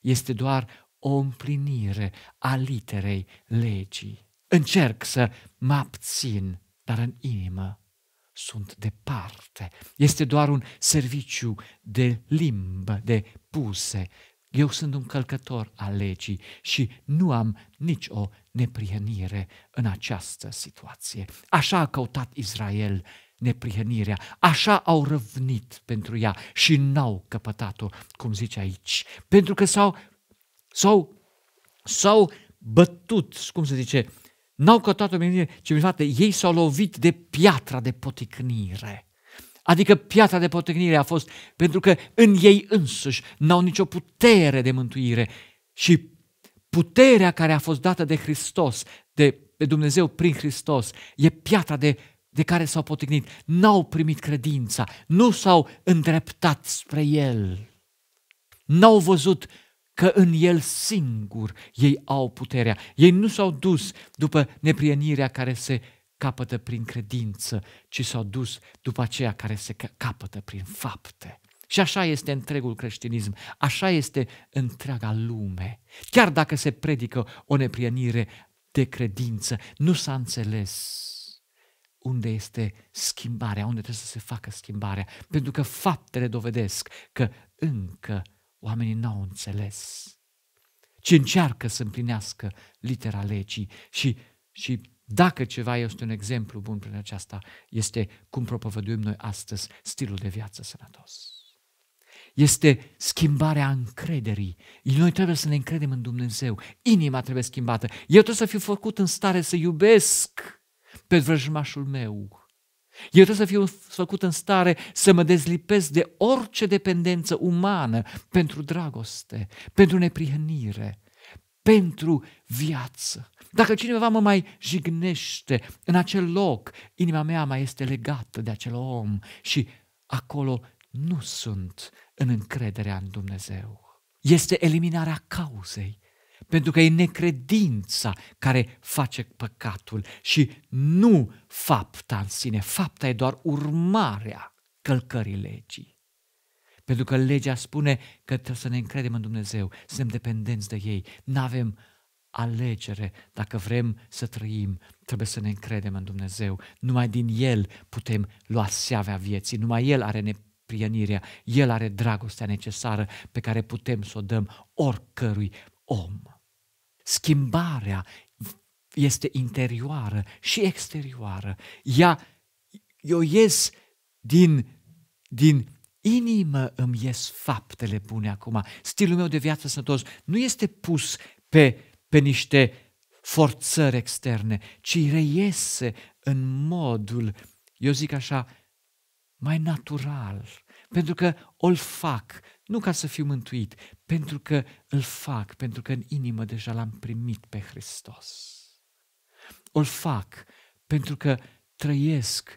Este doar o împlinire a literei legii. Încerc să mă abțin, dar în inimă sunt departe. Este doar un serviciu de limbă, de puse. Eu sunt un călcător al legii și nu am nici o neprienire în această situație. Așa a căutat Israel neprihănirea. Așa au răvnit pentru ea și n-au căpătat-o, cum zice aici, pentru că s-au sau, sau bătut, cum se zice, n-au cătat o menire, ci fapt ei s-au lovit de piatra de poticnire. Adică piatra de poticnire a fost pentru că în ei însuși n-au nicio putere de mântuire și puterea care a fost dată de Hristos, de, de Dumnezeu prin Hristos, e piatra de de care s-au potignit, n-au primit credința, nu s-au îndreptat spre El, n-au văzut că în El singur ei au puterea. Ei nu s-au dus după neprienirea care se capătă prin credință, ci s-au dus după aceea care se capătă prin fapte. Și așa este întregul creștinism, așa este întreaga lume. Chiar dacă se predică o neprienire de credință, nu s-a înțeles unde este schimbarea, unde trebuie să se facă schimbarea, pentru că faptele dovedesc că încă Oamenii n-au înțeles. Ci încearcă să împlinească litera legii și, și dacă ceva este un exemplu bun prin aceasta, este cum propovăduim noi astăzi stilul de viață sănătos. Este schimbarea încrederii. Noi trebuie să ne încredem în Dumnezeu. Inima trebuie schimbată. Eu trebuie să fiu făcut în stare să iubesc pe vrăjmașul meu eu trebuie să fiu făcut în stare să mă dezlipesc de orice dependență umană pentru dragoste, pentru neprihănire, pentru viață. Dacă cineva mă mai jignește în acel loc, inima mea mai este legată de acel om și acolo nu sunt în încrederea în Dumnezeu. Este eliminarea cauzei pentru că e necredința care face păcatul și nu fapta în sine. Fapta e doar urmarea călcării legii. Pentru că legea spune că trebuie să ne încredem în Dumnezeu, suntem dependenți de ei, nu avem alegere. Dacă vrem să trăim, trebuie să ne încredem în Dumnezeu. Numai din El putem lua seavea vieții, numai El are neprienirea, El are dragostea necesară pe care putem să o dăm oricărui om schimbarea este interioară și exterioară. Ea, eu ies din, din inimă îmi ies faptele bune acum. Stilul meu de viață sănătos nu este pus pe, pe niște forțări externe, ci reiese în modul, eu zic așa, mai natural. Pentru că o fac nu ca să fiu mântuit, pentru că îl fac, pentru că în inimă deja l-am primit pe Hristos. O fac pentru că trăiesc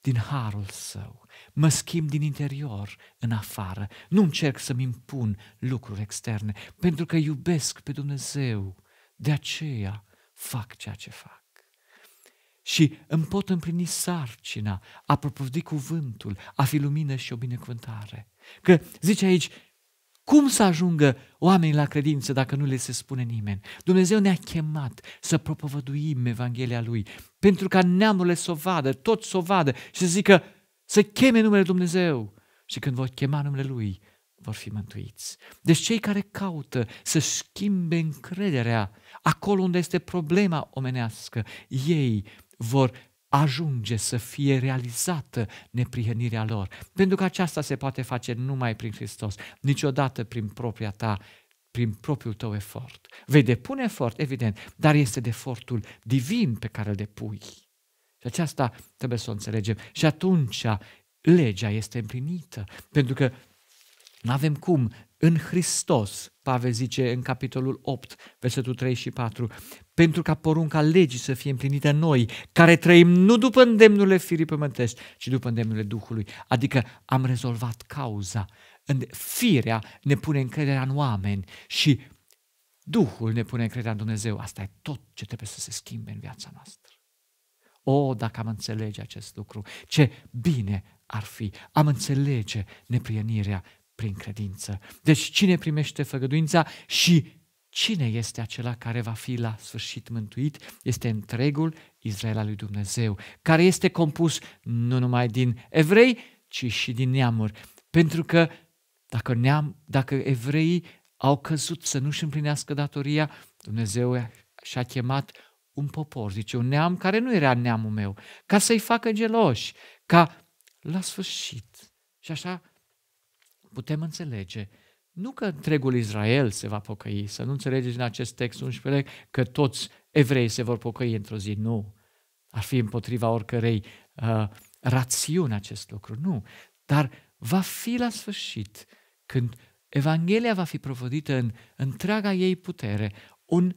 din harul său, mă schimb din interior în afară, nu încerc să-mi impun lucruri externe, pentru că iubesc pe Dumnezeu, de aceea fac ceea ce fac. Și îmi pot împlini sarcina, a propovdi cuvântul, a fi lumină și o binecuvântare. Că zice aici, cum să ajungă oamenii la credință dacă nu le se spune nimeni? Dumnezeu ne-a chemat să propovăduim Evanghelia Lui, pentru ca neamurile să o vadă, tot să o vadă și să zică să cheme numele Dumnezeu. Și când vor chema numele Lui, vor fi mântuiți. Deci cei care caută să schimbe încrederea acolo unde este problema omenească, ei vor ajunge să fie realizată neprihănirea lor. Pentru că aceasta se poate face numai prin Hristos, niciodată prin propria ta prin propriul tău efort. Vei depune efort, evident, dar este de efortul divin pe care îl depui. Și aceasta trebuie să o înțelegem. Și atunci legea este împlinită, pentru că nu avem cum în Hristos, Pavel zice în capitolul 8, versetul 3 și 4, pentru ca porunca legii să fie împlinită în noi, care trăim nu după îndemnurile firii pământești, ci după îndemnurile Duhului. Adică am rezolvat cauza. firea ne pune încrederea în oameni și Duhul ne pune încrederea în Dumnezeu. Asta e tot ce trebuie să se schimbe în viața noastră. O, dacă am înțelege acest lucru, ce bine ar fi. Am înțelege neprienirea prin credință. Deci cine primește făgăduința și Cine este acela care va fi la sfârșit mântuit? Este întregul Israel al lui Dumnezeu, care este compus nu numai din evrei, ci și din neamuri. Pentru că dacă, neam, dacă evreii au căzut să nu-și împlinească datoria, Dumnezeu și-a chemat un popor, zice, un neam care nu era neamul meu, ca să-i facă geloși, ca la sfârșit. Și așa putem înțelege nu că întregul Israel se va pocăi, să nu înțelegeți în acest text 11 că toți evreii se vor pocăi într-o zi, nu. Ar fi împotriva oricărei uh, rațiuni acest lucru, nu. Dar va fi la sfârșit, când Evanghelia va fi provodită în întreaga ei putere, un,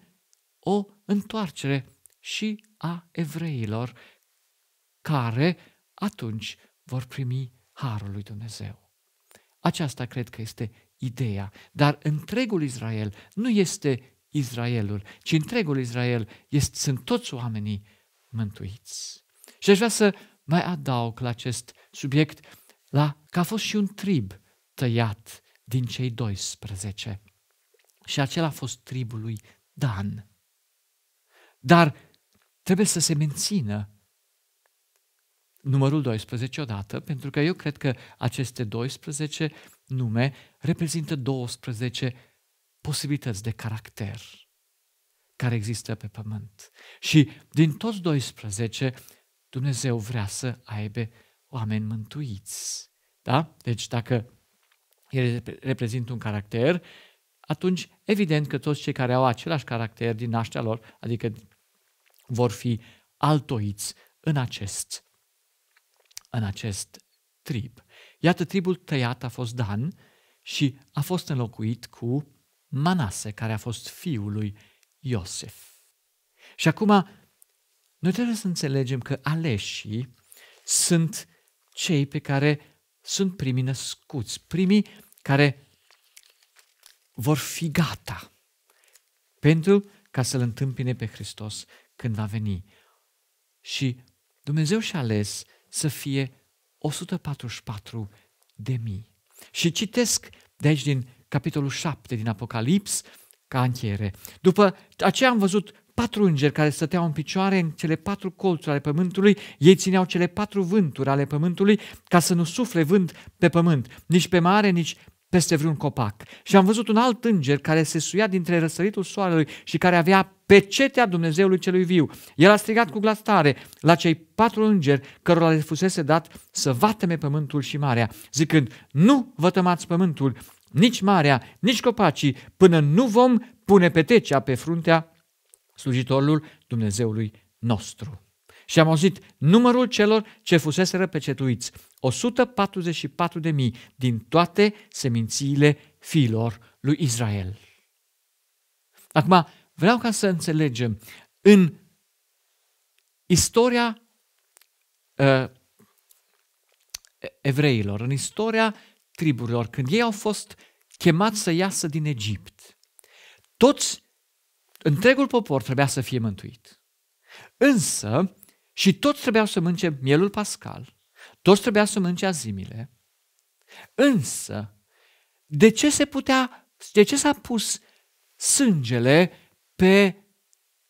o întoarcere și a evreilor care atunci vor primi harul lui Dumnezeu. Aceasta cred că este ideea. Dar întregul Israel nu este Israelul, ci întregul Israel este, sunt toți oamenii mântuiți. Și aș vrea să mai adaug la acest subiect la, că a fost și un trib tăiat din cei 12. Și acela a fost tribul lui Dan. Dar trebuie să se mențină numărul 12 odată, pentru că eu cred că aceste 12 nume reprezintă 12 posibilități de caracter care există pe pământ. Și din toți 12, Dumnezeu vrea să aibă oameni mântuiți. Da? Deci dacă el reprezintă un caracter, atunci evident că toți cei care au același caracter din nașterea lor, adică vor fi altoiți în acest în acest trib. Iată, tribul tăiat a fost Dan și a fost înlocuit cu Manase, care a fost fiul lui Iosef. Și acum, noi trebuie să înțelegem că aleșii sunt cei pe care sunt primii născuți, primii care vor fi gata pentru ca să-L întâmpine pe Hristos când va veni. Și Dumnezeu și-a ales să fie 144 de mii. Și citesc de aici din capitolul 7 din Apocalips, ca încheiere. După aceea am văzut patru îngeri care stăteau în picioare în cele patru colțuri ale pământului, ei țineau cele patru vânturi ale pământului ca să nu sufle vânt pe pământ, nici pe mare, nici peste vreun copac. Și am văzut un alt înger care se suia dintre răsăritul soarelui și care avea pecetea Dumnezeului celui viu. El a strigat cu glas tare la cei patru îngeri cărora le fusese dat să vateme pământul și marea, zicând, nu tămați pământul, nici marea, nici copacii, până nu vom pune petecea pe fruntea slujitorul Dumnezeului nostru și am auzit numărul celor ce fuseseră pecetuiți, 144.000 din toate semințiile fiilor lui Israel. Acum, vreau ca să înțelegem, în istoria uh, evreilor, în istoria triburilor, când ei au fost chemați să iasă din Egipt, toți, întregul popor trebuia să fie mântuit. Însă, și toți trebuiau să mânce mielul pascal, toți trebuia să mânce azimile. Însă, de ce se putea, de ce s-a pus sângele pe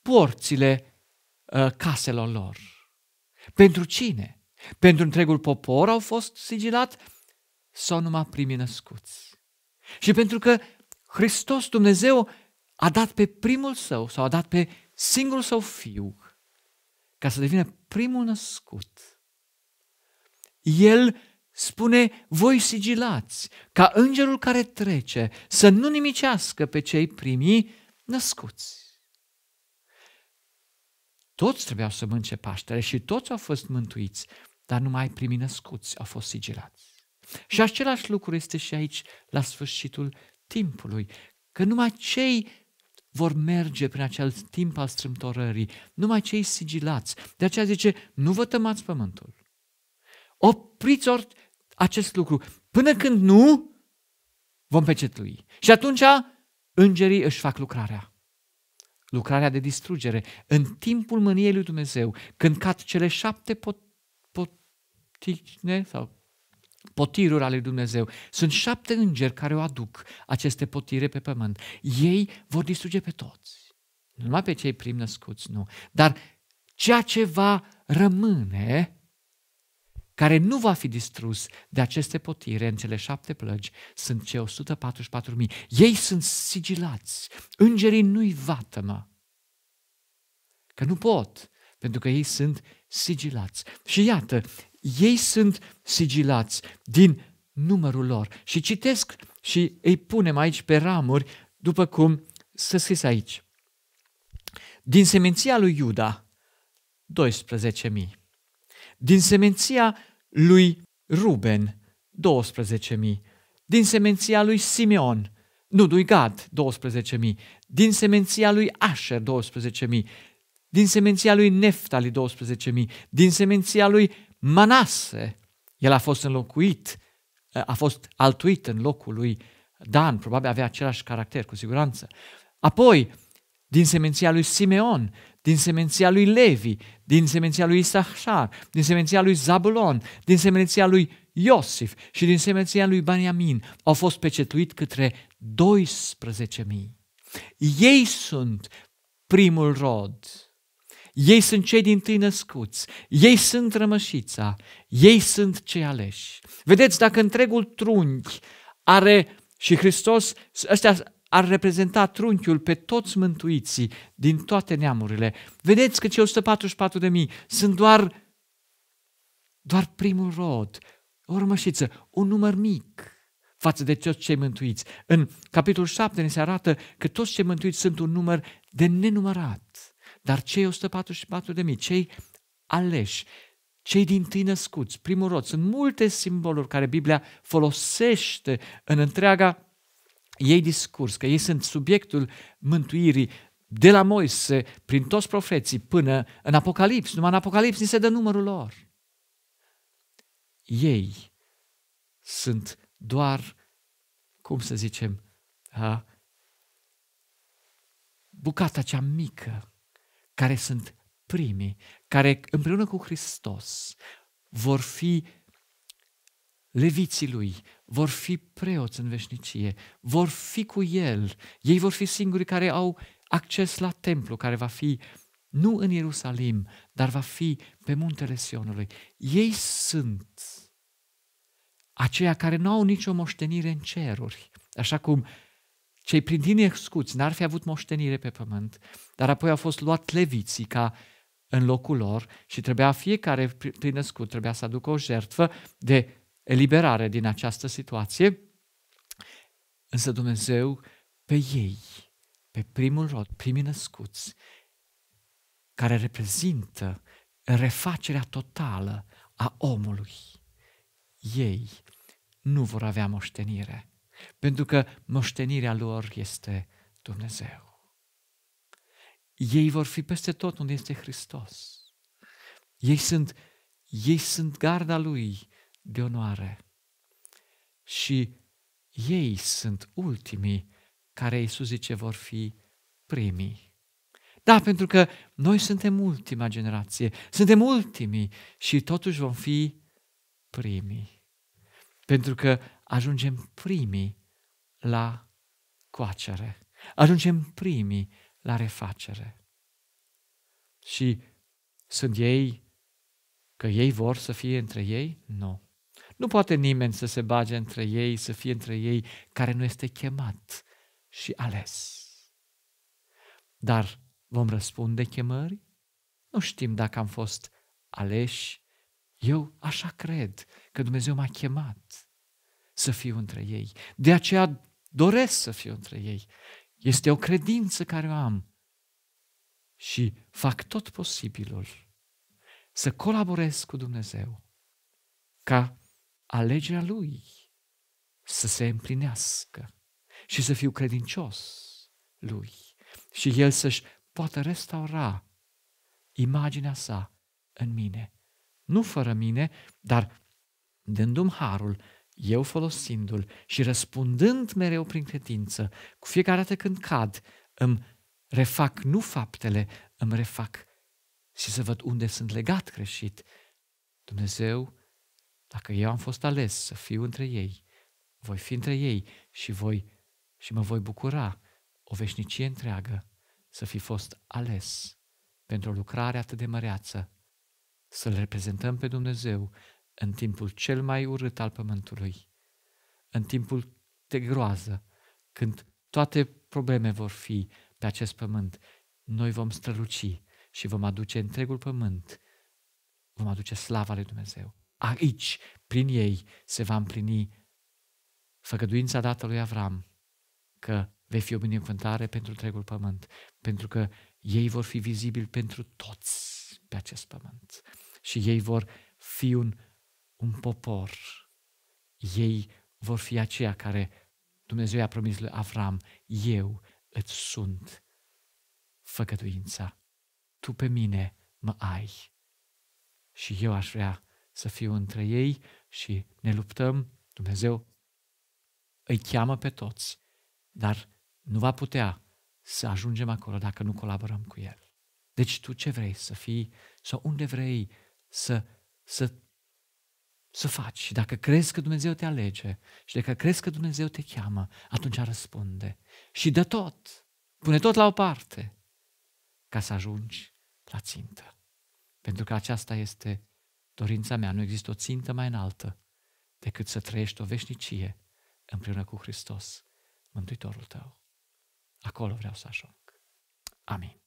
porțile uh, caselor lor? Pentru cine? Pentru întregul popor au fost sigilat sau numai primii născuți? Și pentru că Hristos Dumnezeu a dat pe primul său sau a dat pe singurul său fiu ca să devină primul născut. El spune, voi sigilați, ca îngerul care trece, să nu nimicească pe cei primii născuți. Toți trebuiau să mânce Paștele și toți au fost mântuiți, dar numai primii născuți au fost sigilați. Și același lucru este și aici, la sfârșitul timpului, că numai cei vor merge prin acel timp al strâmtorării, numai cei sigilați. De aceea zice, nu vă tămați pământul. Opriți ori acest lucru, până când nu vom pecetui. Și atunci îngerii își fac lucrarea. Lucrarea de distrugere. În timpul mâniei lui Dumnezeu, când cad cele șapte pot, poticne sau potiruri ale Dumnezeu. Sunt șapte îngeri care o aduc aceste potire pe pământ. Ei vor distruge pe toți. Nu numai pe cei prim născuți, nu. Dar ceea ce va rămâne, care nu va fi distrus de aceste potire în cele șapte plăgi, sunt cei 144.000. Ei sunt sigilați. Îngerii nu-i vatămă. Că nu pot, pentru că ei sunt sigilați. Și iată, ei sunt sigilați din numărul lor și citesc și îi punem aici pe ramuri, după cum să scris aici. Din seminția lui Iuda, 12.000. Din seminția lui Ruben, 12.000. Din seminția lui Simeon, nu, lui Gad, 12.000. Din seminția lui Asher, 12.000. Din seminția lui Neftali, 12.000. Din seminția lui Manase. El a fost înlocuit, a fost altuit în locul lui Dan, probabil avea același caracter, cu siguranță. Apoi, din semenția lui Simeon, din semenția lui Levi, din semenția lui Isahar, din semenția lui Zabulon, din semenția lui Iosif și din semenția lui Baniamin au fost pecetuit către 12.000. Ei sunt primul rod ei sunt cei din tâi născuți, ei sunt rămășița, ei sunt cei aleși. Vedeți, dacă întregul trunchi are și Hristos, ăștia ar reprezenta trunchiul pe toți mântuiții din toate neamurile. Vedeți că cei 144 de mii sunt doar, doar primul rod, o rămășiță, un număr mic față de toți cei mântuiți. În capitolul 7 ne se arată că toți cei mântuiți sunt un număr de nenumărat. Dar cei 144 de mii, cei aleși, cei din tâi născuți, primul rod, sunt multe simboluri care Biblia folosește în întreaga ei discurs, că ei sunt subiectul mântuirii de la Moise, prin toți profeții, până în Apocalips. Numai în Apocalips ni se dă numărul lor. Ei sunt doar, cum să zicem, a, bucata cea mică care sunt primii, care împreună cu Hristos vor fi leviții lui, vor fi preoți în veșnicie, vor fi cu el, ei vor fi singurii care au acces la templu, care va fi nu în Ierusalim, dar va fi pe muntele Sionului. Ei sunt aceia care nu au nicio moștenire în ceruri, așa cum cei prin tine excuți n-ar fi avut moștenire pe pământ, dar apoi au fost luat leviții ca în locul lor și trebuia fiecare prin născut, trebuia să aducă o jertfă de eliberare din această situație. Însă Dumnezeu pe ei, pe primul rod, primii născuți, care reprezintă refacerea totală a omului, ei nu vor avea moștenire pentru că moștenirea lor este Dumnezeu. Ei vor fi peste tot unde este Hristos. Ei sunt, ei sunt garda lui de onoare. Și ei sunt ultimii care, Iisus zice, vor fi primii. Da, pentru că noi suntem ultima generație, suntem ultimii și totuși vom fi primii. Pentru că ajungem primii la coacere, ajungem primii la refacere. Și sunt ei că ei vor să fie între ei? Nu. Nu poate nimeni să se bage între ei, să fie între ei care nu este chemat și ales. Dar vom răspunde chemării? Nu știm dacă am fost aleși. Eu așa cred că Dumnezeu m-a chemat să fiu între ei. De aceea doresc să fiu între ei. Este o credință care o am și fac tot posibilul să colaborez cu Dumnezeu ca alegerea Lui să se împlinească și să fiu credincios Lui și El să-și poată restaura imaginea sa în mine. Nu fără mine, dar dându-mi harul eu folosindu-l și răspundând mereu prin credință, cu fiecare dată când cad, îmi refac nu faptele, îmi refac și să văd unde sunt legat greșit. Dumnezeu, dacă eu am fost ales să fiu între ei, voi fi între ei și voi și mă voi bucura o veșnicie întreagă să fi fost ales pentru o lucrare atât de măreață, să-L reprezentăm pe Dumnezeu în timpul cel mai urât al pământului, în timpul de groază, când toate probleme vor fi pe acest pământ, noi vom străluci și vom aduce întregul pământ, vom aduce slava lui Dumnezeu. Aici, prin ei, se va împlini făgăduința dată lui Avram că vei fi o binecuvântare pentru întregul pământ, pentru că ei vor fi vizibili pentru toți pe acest pământ și ei vor fi un un popor. Ei vor fi aceia care Dumnezeu i-a promis lui Avram, eu îți sunt făcăduința, tu pe mine mă ai. Și eu aș vrea să fiu între ei și ne luptăm, Dumnezeu îi cheamă pe toți, dar nu va putea să ajungem acolo dacă nu colaborăm cu El. Deci tu ce vrei să fii sau unde vrei să, să să faci. Și dacă crezi că Dumnezeu te alege și dacă crezi că Dumnezeu te cheamă, atunci răspunde. Și dă tot, pune tot la o parte ca să ajungi la țintă. Pentru că aceasta este dorința mea. Nu există o țintă mai înaltă decât să trăiești o veșnicie împreună cu Hristos, Mântuitorul tău. Acolo vreau să ajung. Amin.